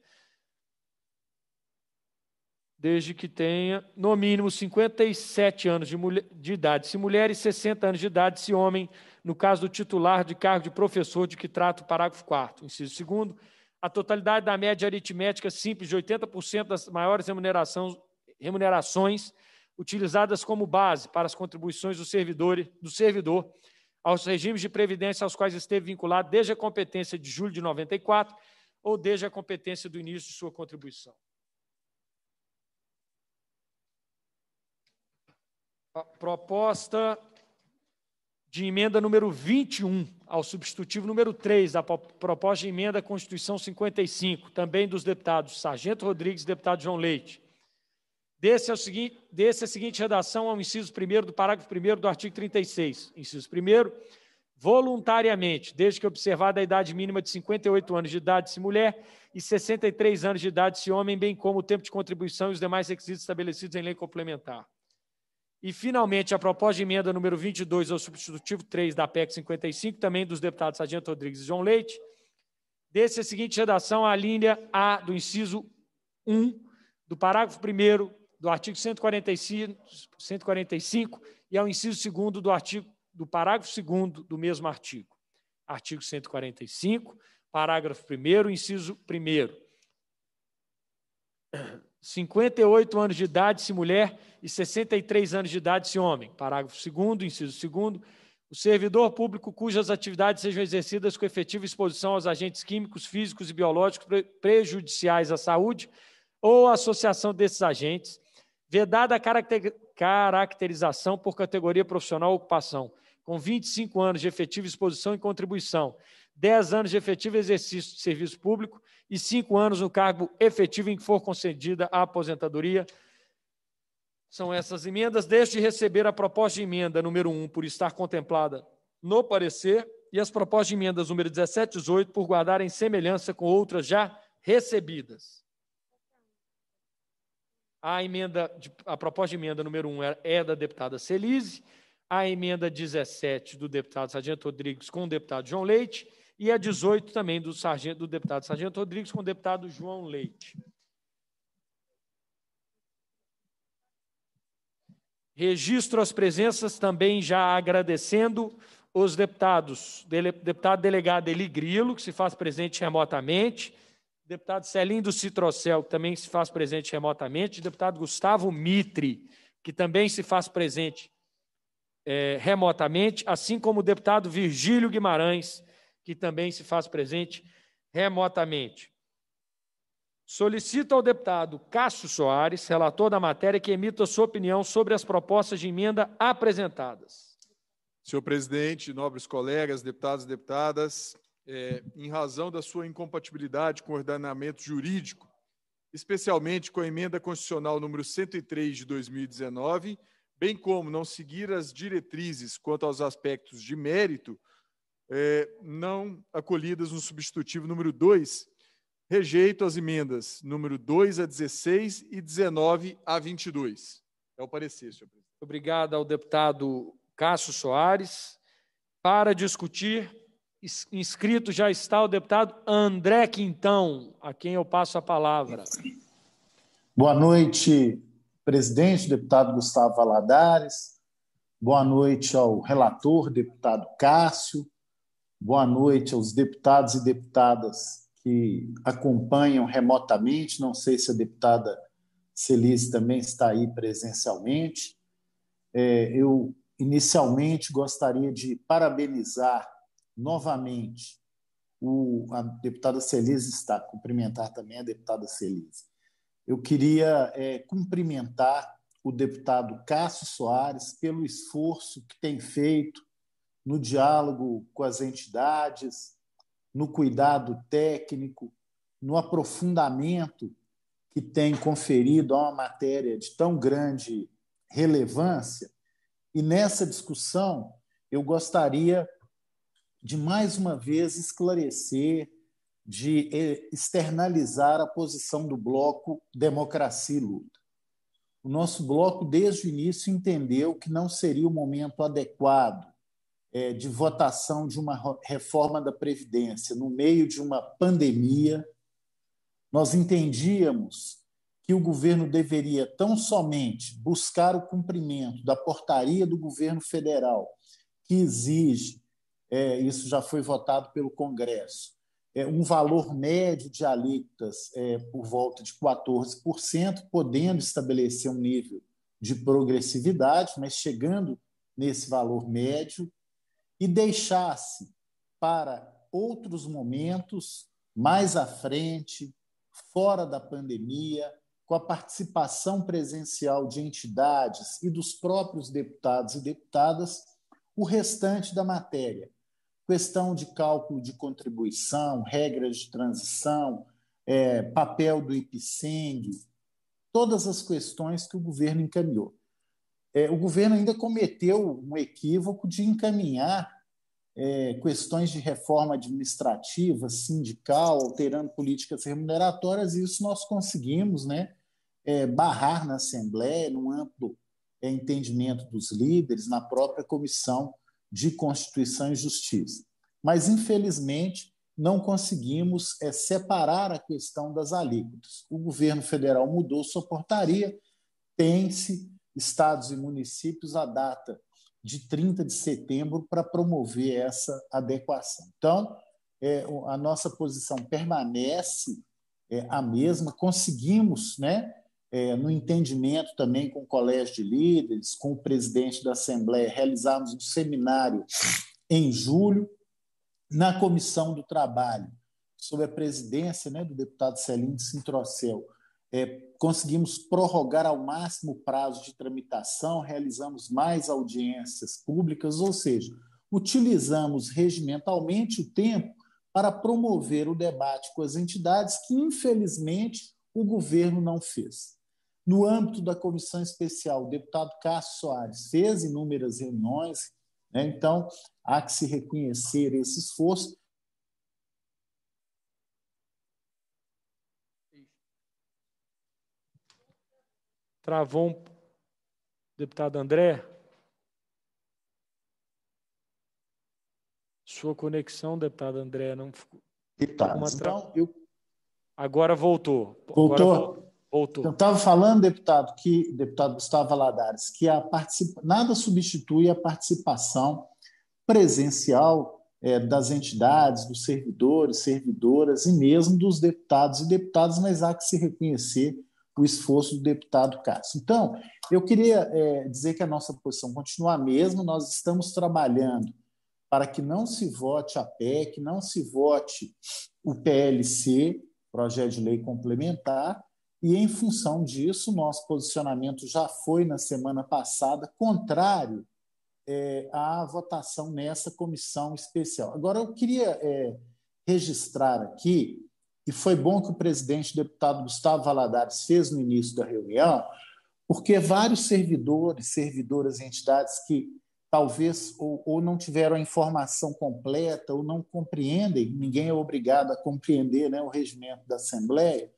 desde que tenha no mínimo 57 anos de, mulher, de idade, se mulher e 60 anos de idade, se homem, no caso do titular de cargo de professor de que trata o parágrafo 4 inciso 2 a totalidade da média aritmética simples de 80% das maiores remunerações utilizadas como base para as contribuições do servidor, do servidor aos regimes de previdência aos quais esteve vinculado desde a competência de julho de 94 ou desde a competência do início de sua contribuição. A proposta de emenda número 21 ao substitutivo número 3 da proposta de emenda à Constituição 55, também dos deputados Sargento Rodrigues e deputado João Leite Desse é, o seguinte, desse é a seguinte redação ao é inciso 1 do parágrafo 1 do artigo 36. Inciso 1. Voluntariamente, desde que observada a idade mínima de 58 anos de idade se mulher e 63 anos de idade se homem, bem como o tempo de contribuição e os demais requisitos estabelecidos em lei complementar. E, finalmente, a proposta de emenda número 22 ao substitutivo 3 da PEC 55, também dos deputados Sargento Rodrigues e João Leite, desse é a seguinte redação à linha A do inciso 1 do parágrafo 1 do artigo 145, 145 e ao é inciso 2 do artigo do parágrafo 2 do mesmo artigo. Artigo 145, parágrafo 1 inciso 1 58 anos de idade se mulher e 63 anos de idade se homem. Parágrafo 2 inciso 2 o servidor público cujas atividades sejam exercidas com efetiva exposição aos agentes químicos, físicos e biológicos prejudiciais à saúde ou à associação desses agentes, Vedada a caracterização por categoria profissional ou ocupação, com 25 anos de efetiva exposição e contribuição, 10 anos de efetivo exercício de serviço público e 5 anos no cargo efetivo em que for concedida a aposentadoria. São essas emendas. desde receber a proposta de emenda número 1 por estar contemplada no parecer e as propostas de emendas número 17 e 18 por guardarem semelhança com outras já recebidas. A emenda, a proposta de emenda número 1 é, é da deputada Celise, a emenda 17 do deputado Sargento Rodrigues com o deputado João Leite e a 18 também do, sargento, do deputado Sargento Rodrigues com o deputado João Leite. Registro as presenças também já agradecendo os deputados, dele, deputado delegado Eli Grilo, que se faz presente remotamente, deputado Celindo Citrocel, que também se faz presente remotamente, deputado Gustavo Mitre, que também se faz presente é, remotamente, assim como o deputado Virgílio Guimarães, que também se faz presente remotamente. Solicito ao deputado Cássio Soares, relator da matéria, que emita sua opinião sobre as propostas de emenda apresentadas. Senhor presidente, nobres colegas, deputados e deputadas, é, em razão da sua incompatibilidade com o ordenamento jurídico, especialmente com a emenda constitucional número 103 de 2019, bem como não seguir as diretrizes quanto aos aspectos de mérito é, não acolhidas no substitutivo número 2, rejeito as emendas número 2 a 16 e 19 a 22. É o parecer, senhor presidente. Obrigado ao deputado Cássio Soares. Para discutir, inscrito já está o deputado André Quintão, a quem eu passo a palavra. Boa noite, presidente, deputado Gustavo Valadares. Boa noite ao relator, deputado Cássio. Boa noite aos deputados e deputadas que acompanham remotamente. Não sei se a deputada Celice também está aí presencialmente. É, eu, inicialmente, gostaria de parabenizar novamente o, a deputada Celise está, cumprimentar também a deputada Celise. Eu queria é, cumprimentar o deputado Cássio Soares pelo esforço que tem feito no diálogo com as entidades, no cuidado técnico, no aprofundamento que tem conferido a uma matéria de tão grande relevância. E nessa discussão, eu gostaria de mais uma vez esclarecer, de eh, externalizar a posição do bloco democracia e luta. O nosso bloco, desde o início, entendeu que não seria o momento adequado eh, de votação de uma reforma da Previdência no meio de uma pandemia. Nós entendíamos que o governo deveria tão somente buscar o cumprimento da portaria do governo federal, que exige é, isso já foi votado pelo Congresso. É, um valor médio de alíquotas é, por volta de 14%, podendo estabelecer um nível de progressividade, mas chegando nesse valor médio, e deixasse para outros momentos, mais à frente, fora da pandemia, com a participação presencial de entidades e dos próprios deputados e deputadas, o restante da matéria, questão de cálculo de contribuição, regras de transição, é, papel do IPSENG, todas as questões que o governo encaminhou. É, o governo ainda cometeu um equívoco de encaminhar é, questões de reforma administrativa, sindical, alterando políticas remuneratórias, e isso nós conseguimos né, é, barrar na Assembleia, num amplo é, entendimento dos líderes, na própria comissão de Constituição e Justiça. Mas, infelizmente, não conseguimos é, separar a questão das alíquotas. O governo federal mudou sua portaria, tem-se estados e municípios a data de 30 de setembro para promover essa adequação. Então, é, a nossa posição permanece é, a mesma, conseguimos né, é, no entendimento também com o Colégio de Líderes, com o presidente da Assembleia, realizarmos um seminário em julho na Comissão do Trabalho, sob a presidência né, do deputado Celim Sintrocel. É, conseguimos prorrogar ao máximo o prazo de tramitação, realizamos mais audiências públicas, ou seja, utilizamos regimentalmente o tempo para promover o debate com as entidades que, infelizmente, o governo não fez. No âmbito da comissão especial, o deputado Cássio Soares fez inúmeras reuniões, né? então há que se reconhecer esse esforço. Travou um... Deputado André, sua conexão, deputado André, não ficou. Deputado, tá, tra... então eu... Agora voltou. Voltou? Agora... Voltou. Eu estava falando, deputado, que deputado Gustavo Valadares, que a participa... nada substitui a participação presencial é, das entidades, dos servidores, servidoras e mesmo dos deputados e deputadas, mas há que se reconhecer o esforço do deputado Cássio. Então, eu queria é, dizer que a nossa posição continua a mesma, nós estamos trabalhando para que não se vote a PEC, não se vote o PLC, Projeto de Lei Complementar, e em função disso, nosso posicionamento já foi na semana passada contrário é, à votação nessa comissão especial. Agora, eu queria é, registrar aqui, e foi bom que o presidente, o deputado Gustavo Valadares, fez no início da reunião, porque vários servidores, servidoras, entidades que talvez ou, ou, não tiveram a informação completa ou não compreendem, ninguém é obrigado a compreender né, o regimento da Assembleia,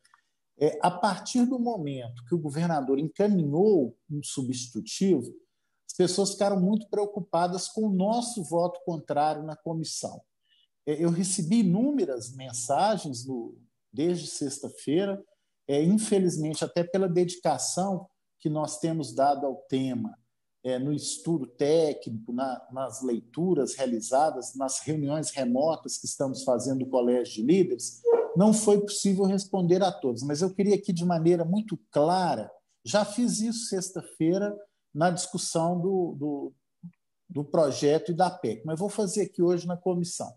é, a partir do momento que o governador encaminhou um substitutivo, as pessoas ficaram muito preocupadas com o nosso voto contrário na comissão. É, eu recebi inúmeras mensagens no, desde sexta-feira, é, infelizmente, até pela dedicação que nós temos dado ao tema, é, no estudo técnico, na, nas leituras realizadas, nas reuniões remotas que estamos fazendo do Colégio de Líderes, não foi possível responder a todos, mas eu queria aqui, de maneira muito clara, já fiz isso sexta-feira na discussão do, do, do projeto e da PEC, mas vou fazer aqui hoje na comissão.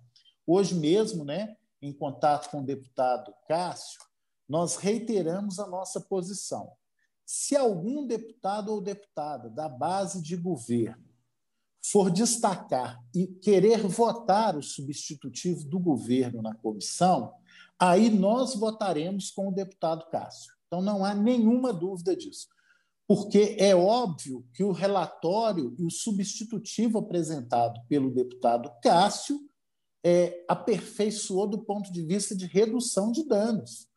Hoje mesmo, né, em contato com o deputado Cássio, nós reiteramos a nossa posição. Se algum deputado ou deputada da base de governo for destacar e querer votar o substitutivo do governo na comissão, aí nós votaremos com o deputado Cássio. Então não há nenhuma dúvida disso. Porque é óbvio que o relatório e o substitutivo apresentado pelo deputado Cássio é, aperfeiçoou do ponto de vista de redução de danos.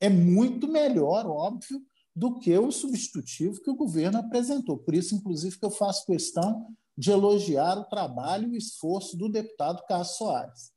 É muito melhor, óbvio, do que o substitutivo que o governo apresentou. Por isso, inclusive, que eu faço questão de elogiar o trabalho e o esforço do deputado Cássio Soares.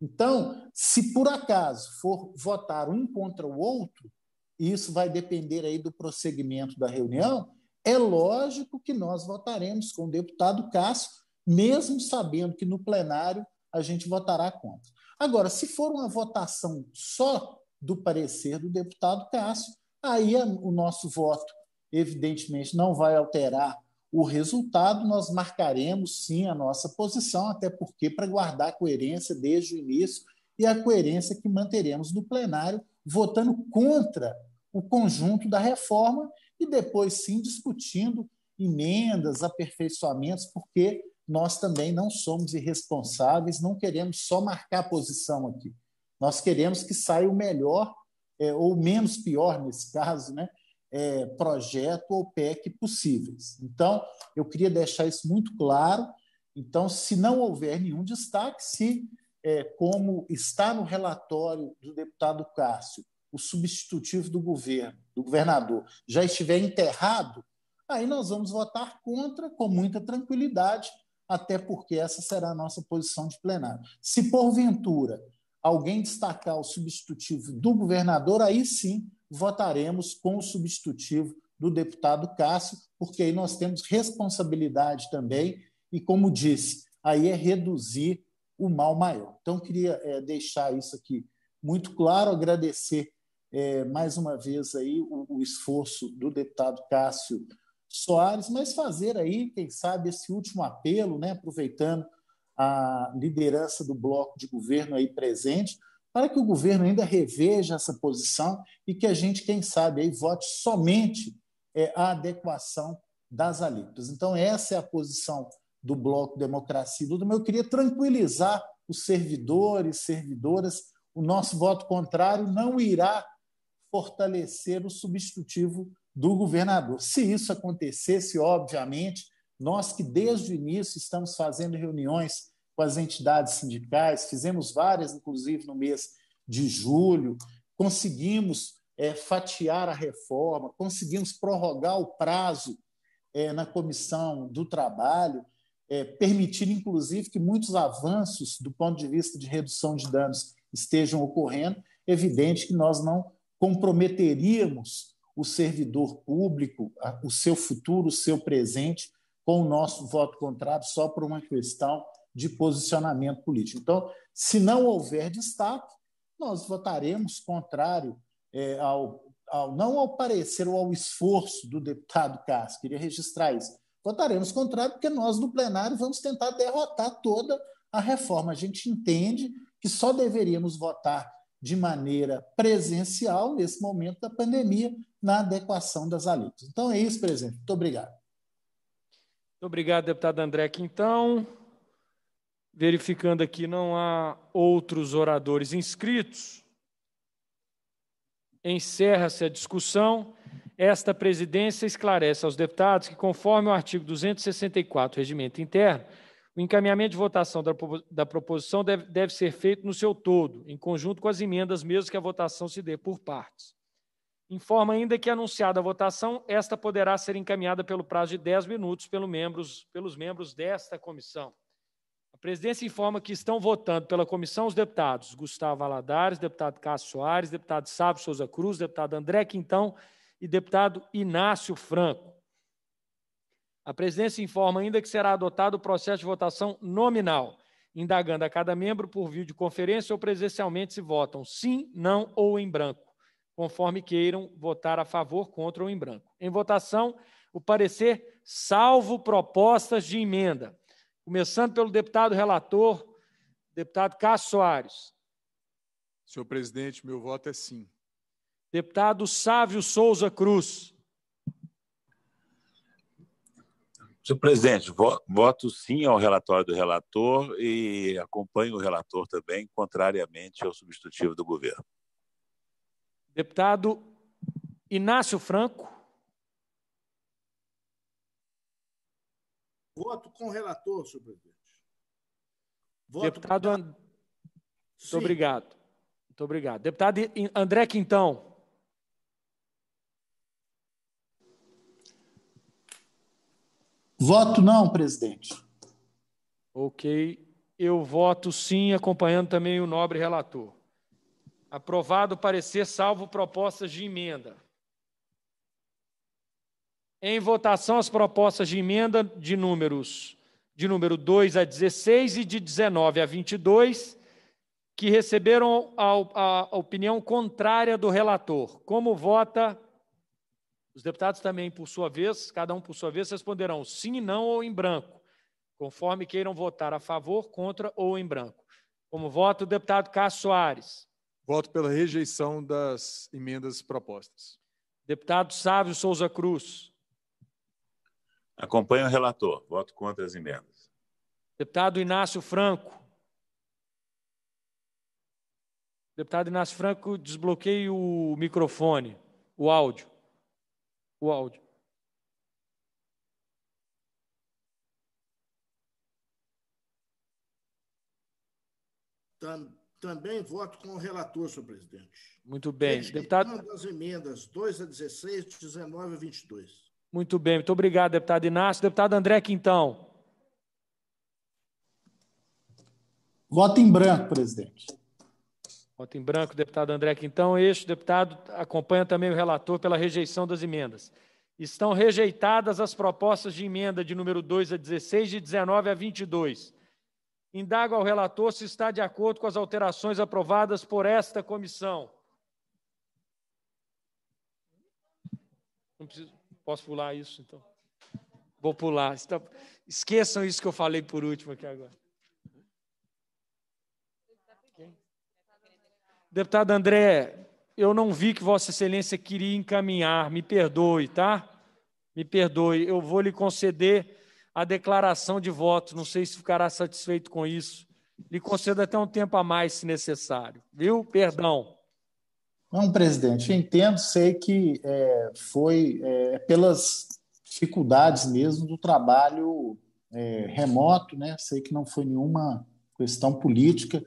Então, se por acaso for votar um contra o outro, e isso vai depender aí do prosseguimento da reunião, é lógico que nós votaremos com o deputado Cássio, mesmo sabendo que no plenário a gente votará contra. Agora, se for uma votação só do parecer do deputado Cássio, aí o nosso voto, evidentemente, não vai alterar o resultado, nós marcaremos sim a nossa posição, até porque para guardar a coerência desde o início e a coerência que manteremos no plenário, votando contra o conjunto da reforma e depois sim discutindo emendas, aperfeiçoamentos, porque nós também não somos irresponsáveis, não queremos só marcar a posição aqui. Nós queremos que saia o melhor, é, ou menos pior nesse caso, né, é, projeto ou PEC possíveis. Então, eu queria deixar isso muito claro. Então, se não houver nenhum destaque, se, é, como está no relatório do deputado Cássio, o substitutivo do governo, do governador, já estiver enterrado, aí nós vamos votar contra com muita tranquilidade, até porque essa será a nossa posição de plenário. Se porventura alguém destacar o substitutivo do governador, aí sim votaremos com o substitutivo do deputado Cássio, porque aí nós temos responsabilidade também, e como disse, aí é reduzir o mal maior. Então, queria é, deixar isso aqui muito claro, agradecer é, mais uma vez aí o, o, esforço do deputado Cássio Soares, mas fazer aí, quem sabe, esse último apelo, né, aproveitando a liderança do bloco de governo aí presente, para que o governo ainda reveja essa posição e que a gente, quem sabe, aí vote somente é, a adequação das alíquotas. Então, essa é a posição do Bloco Democracia e Lula. mas eu queria tranquilizar os servidores, servidoras, o nosso voto contrário não irá fortalecer o substitutivo do governador. Se isso acontecesse, obviamente, nós que desde o início estamos fazendo reuniões com as entidades sindicais, fizemos várias, inclusive, no mês de julho, conseguimos é, fatiar a reforma, conseguimos prorrogar o prazo é, na Comissão do Trabalho, é, eh, permitir, inclusive, que muitos avanços do ponto de vista de redução de danos estejam ocorrendo. Evidente que nós não comprometeríamos o servidor público, o seu futuro, o seu presente, com o nosso voto contrário, só por uma questão de posicionamento político. Então, se não houver destaque, nós votaremos contrário é, ao, ao, não ao parecer ou ao esforço do deputado Castro, queria registrar isso. Votaremos contrário porque nós, no plenário, vamos tentar derrotar toda a reforma. A gente entende que só deveríamos votar de maneira presencial nesse momento da pandemia na adequação das alíquotas. Então é isso, presidente. Muito obrigado. Muito obrigado, deputado André Quintão. Verificando aqui, não há outros oradores inscritos. Encerra-se a discussão. Esta presidência esclarece aos deputados que, conforme o artigo 264 do Regimento Interno, o encaminhamento de votação da proposição deve, deve ser feito no seu todo, em conjunto com as emendas, mesmo que a votação se dê por partes. Informa ainda que, anunciada a votação, esta poderá ser encaminhada pelo prazo de 10 minutos pelo membros, pelos membros desta comissão. A presidência informa que estão votando pela comissão os deputados Gustavo Aladares, deputado Cássio Soares, deputado Sábio Souza Cruz, deputado André Quintão e deputado Inácio Franco. A presidência informa ainda que será adotado o processo de votação nominal, indagando a cada membro por videoconferência ou presencialmente se votam sim, não ou em branco, conforme queiram votar a favor, contra ou em branco. Em votação, o parecer salvo propostas de emenda Começando pelo deputado relator, deputado Cássio Soares. Senhor presidente, meu voto é sim. Deputado Sávio Souza Cruz. Senhor presidente, voto sim ao relatório do relator e acompanho o relator também, contrariamente ao substitutivo do governo. Deputado Inácio Franco. Voto com o relator, senhor presidente. Voto Deputado And... Muito obrigado. Muito obrigado. Deputado André Quintão. Voto não, presidente. Ok. Eu voto sim, acompanhando também o nobre relator. Aprovado o parecer, salvo propostas de emenda em votação as propostas de emenda de números de número 2 a 16 e de 19 a 22, que receberam a, a, a opinião contrária do relator. Como vota os deputados também, por sua vez, cada um por sua vez, responderão sim, não ou em branco, conforme queiram votar a favor, contra ou em branco. Como vota o deputado Cássio Soares? Voto pela rejeição das emendas propostas. Deputado Sávio Souza Cruz. Acompanho o relator. Voto contra as emendas. Deputado Inácio Franco. Deputado Inácio Franco, desbloqueie o microfone, o áudio. O áudio. Também voto com o relator, senhor presidente. Muito bem. Deputado. As emendas 2 a 16, 19 a 22. Muito bem, muito obrigado, deputado Inácio. Deputado André Quintão. Voto em branco, presidente. Voto em branco, deputado André Quintão. Este deputado acompanha também o relator pela rejeição das emendas. Estão rejeitadas as propostas de emenda de número 2 a 16 e 19 a 22. Indago ao relator se está de acordo com as alterações aprovadas por esta comissão. Não preciso. Posso pular isso, então? Vou pular. Esqueçam isso que eu falei por último aqui agora. Deputado André, eu não vi que Vossa Excelência queria encaminhar, me perdoe, tá? Me perdoe, eu vou lhe conceder a declaração de voto, não sei se ficará satisfeito com isso. Lhe concedo até um tempo a mais, se necessário, viu? Perdão. Não, presidente, eu entendo, sei que é, foi é, pelas dificuldades mesmo do trabalho é, remoto, né? Sei que não foi nenhuma questão política,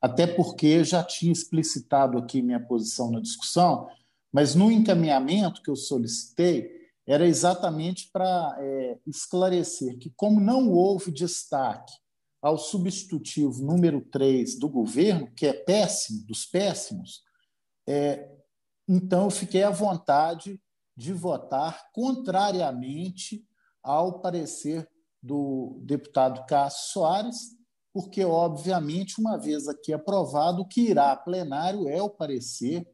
até porque já tinha explicitado aqui minha posição na discussão, mas no encaminhamento que eu solicitei era exatamente para é, esclarecer que, como não houve destaque ao substitutivo número 3 do governo, que é péssimo, dos péssimos, é, então, fiquei à vontade de votar contrariamente ao parecer do deputado Cássio Soares, porque, obviamente, uma vez aqui aprovado, o que irá a plenário é o parecer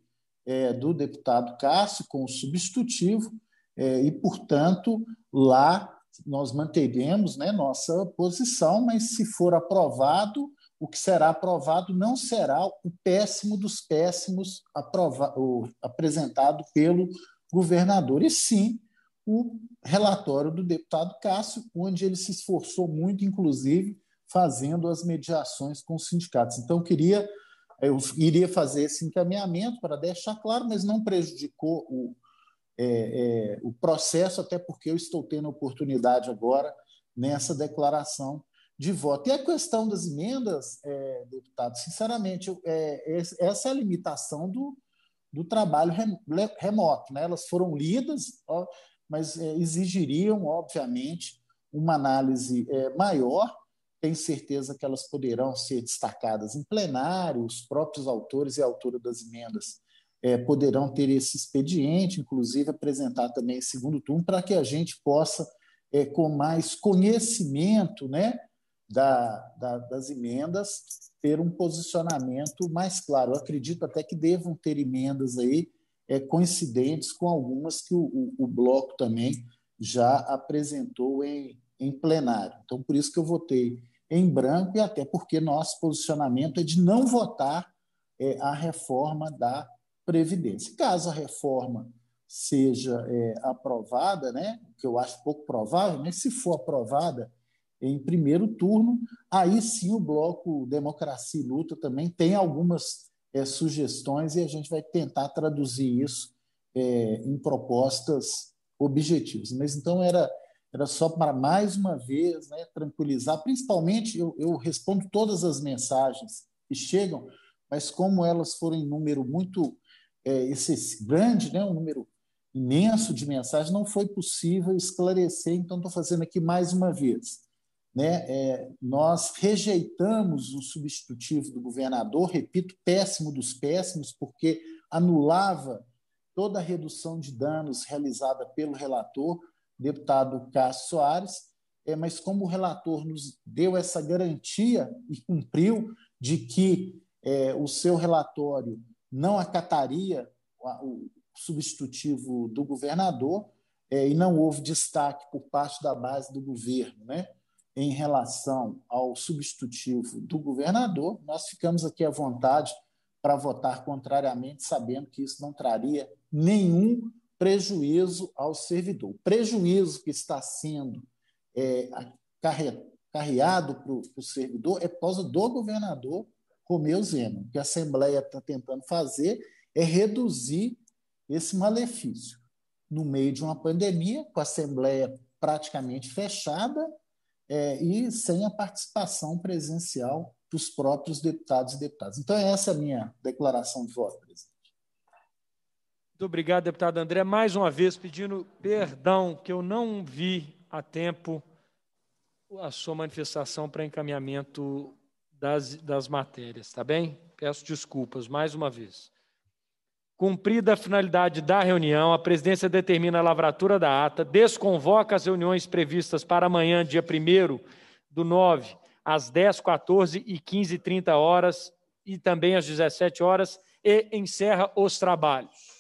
é, do deputado Cássio com o substitutivo, é, e, portanto, lá nós manteremos né, nossa posição, mas se for aprovado, o que será aprovado não será o péssimo dos péssimos apresentado pelo governador, e sim o relatório do deputado Cássio, onde ele se esforçou muito, inclusive, fazendo as mediações com os sindicatos. Então, eu queria eu iria fazer esse encaminhamento para deixar claro, mas não prejudicou o, é, é, o processo, até porque eu estou tendo a oportunidade agora, nessa declaração, de voto. E a questão das emendas, é, deputado, sinceramente, é, essa é a limitação do, do trabalho remoto. Né? Elas foram lidas, ó, mas é, exigiriam, obviamente, uma análise é, maior. Tenho certeza que elas poderão ser destacadas em plenário, os próprios autores e autora das emendas é, poderão ter esse expediente, inclusive apresentar também em segundo turno, para que a gente possa, é, com mais conhecimento, né, da, da, das emendas ter um posicionamento mais claro. Eu acredito até que devam ter emendas aí é, coincidentes com algumas que o, o, o bloco também já apresentou em, em plenário. Então, por isso que eu votei em branco e até porque nosso posicionamento é de não votar é, a reforma da Previdência. Caso a reforma seja é, aprovada, né, que eu acho pouco provável, mas se for aprovada, em primeiro turno. Aí sim o bloco Democracia e Luta também tem algumas é, sugestões e a gente vai tentar traduzir isso é, em propostas objetivas. Mas então era era só para mais uma vez né, tranquilizar. Principalmente eu, eu respondo todas as mensagens que chegam, mas como elas foram em número muito é, esse grande, né, um número imenso de mensagens, não foi possível esclarecer, então estou fazendo aqui mais uma vez. Né? É, nós rejeitamos o substitutivo do governador, repito, péssimo dos péssimos, porque anulava toda a redução de danos realizada pelo relator, deputado Cássio Soares, é, mas como o relator nos deu essa garantia e cumpriu de que é, o seu relatório não acataria o substitutivo do governador, é, e não houve destaque por parte da base do governo, né? em relação ao substitutivo do governador, nós ficamos aqui à vontade para votar contrariamente, sabendo que isso não traria nenhum prejuízo ao servidor. O prejuízo que está sendo é, carreado para o servidor é por causa do governador Romeu Zema. O que a Assembleia está tentando fazer é reduzir esse malefício. No meio de uma pandemia, com a Assembleia praticamente fechada, é, e sem a participação presencial dos próprios deputados e deputadas. Então, é essa é a minha declaração de voto, presidente. Muito obrigado, deputado André. Mais uma vez, pedindo perdão que eu não vi a tempo a sua manifestação para encaminhamento das, das matérias, tá bem? Peço desculpas mais uma vez. Cumprida a finalidade da reunião, a presidência determina a lavratura da ata, desconvoca as reuniões previstas para amanhã, dia 1 do 9, às 10, 14 e 15, 30 horas, e também às 17 horas, e encerra os trabalhos.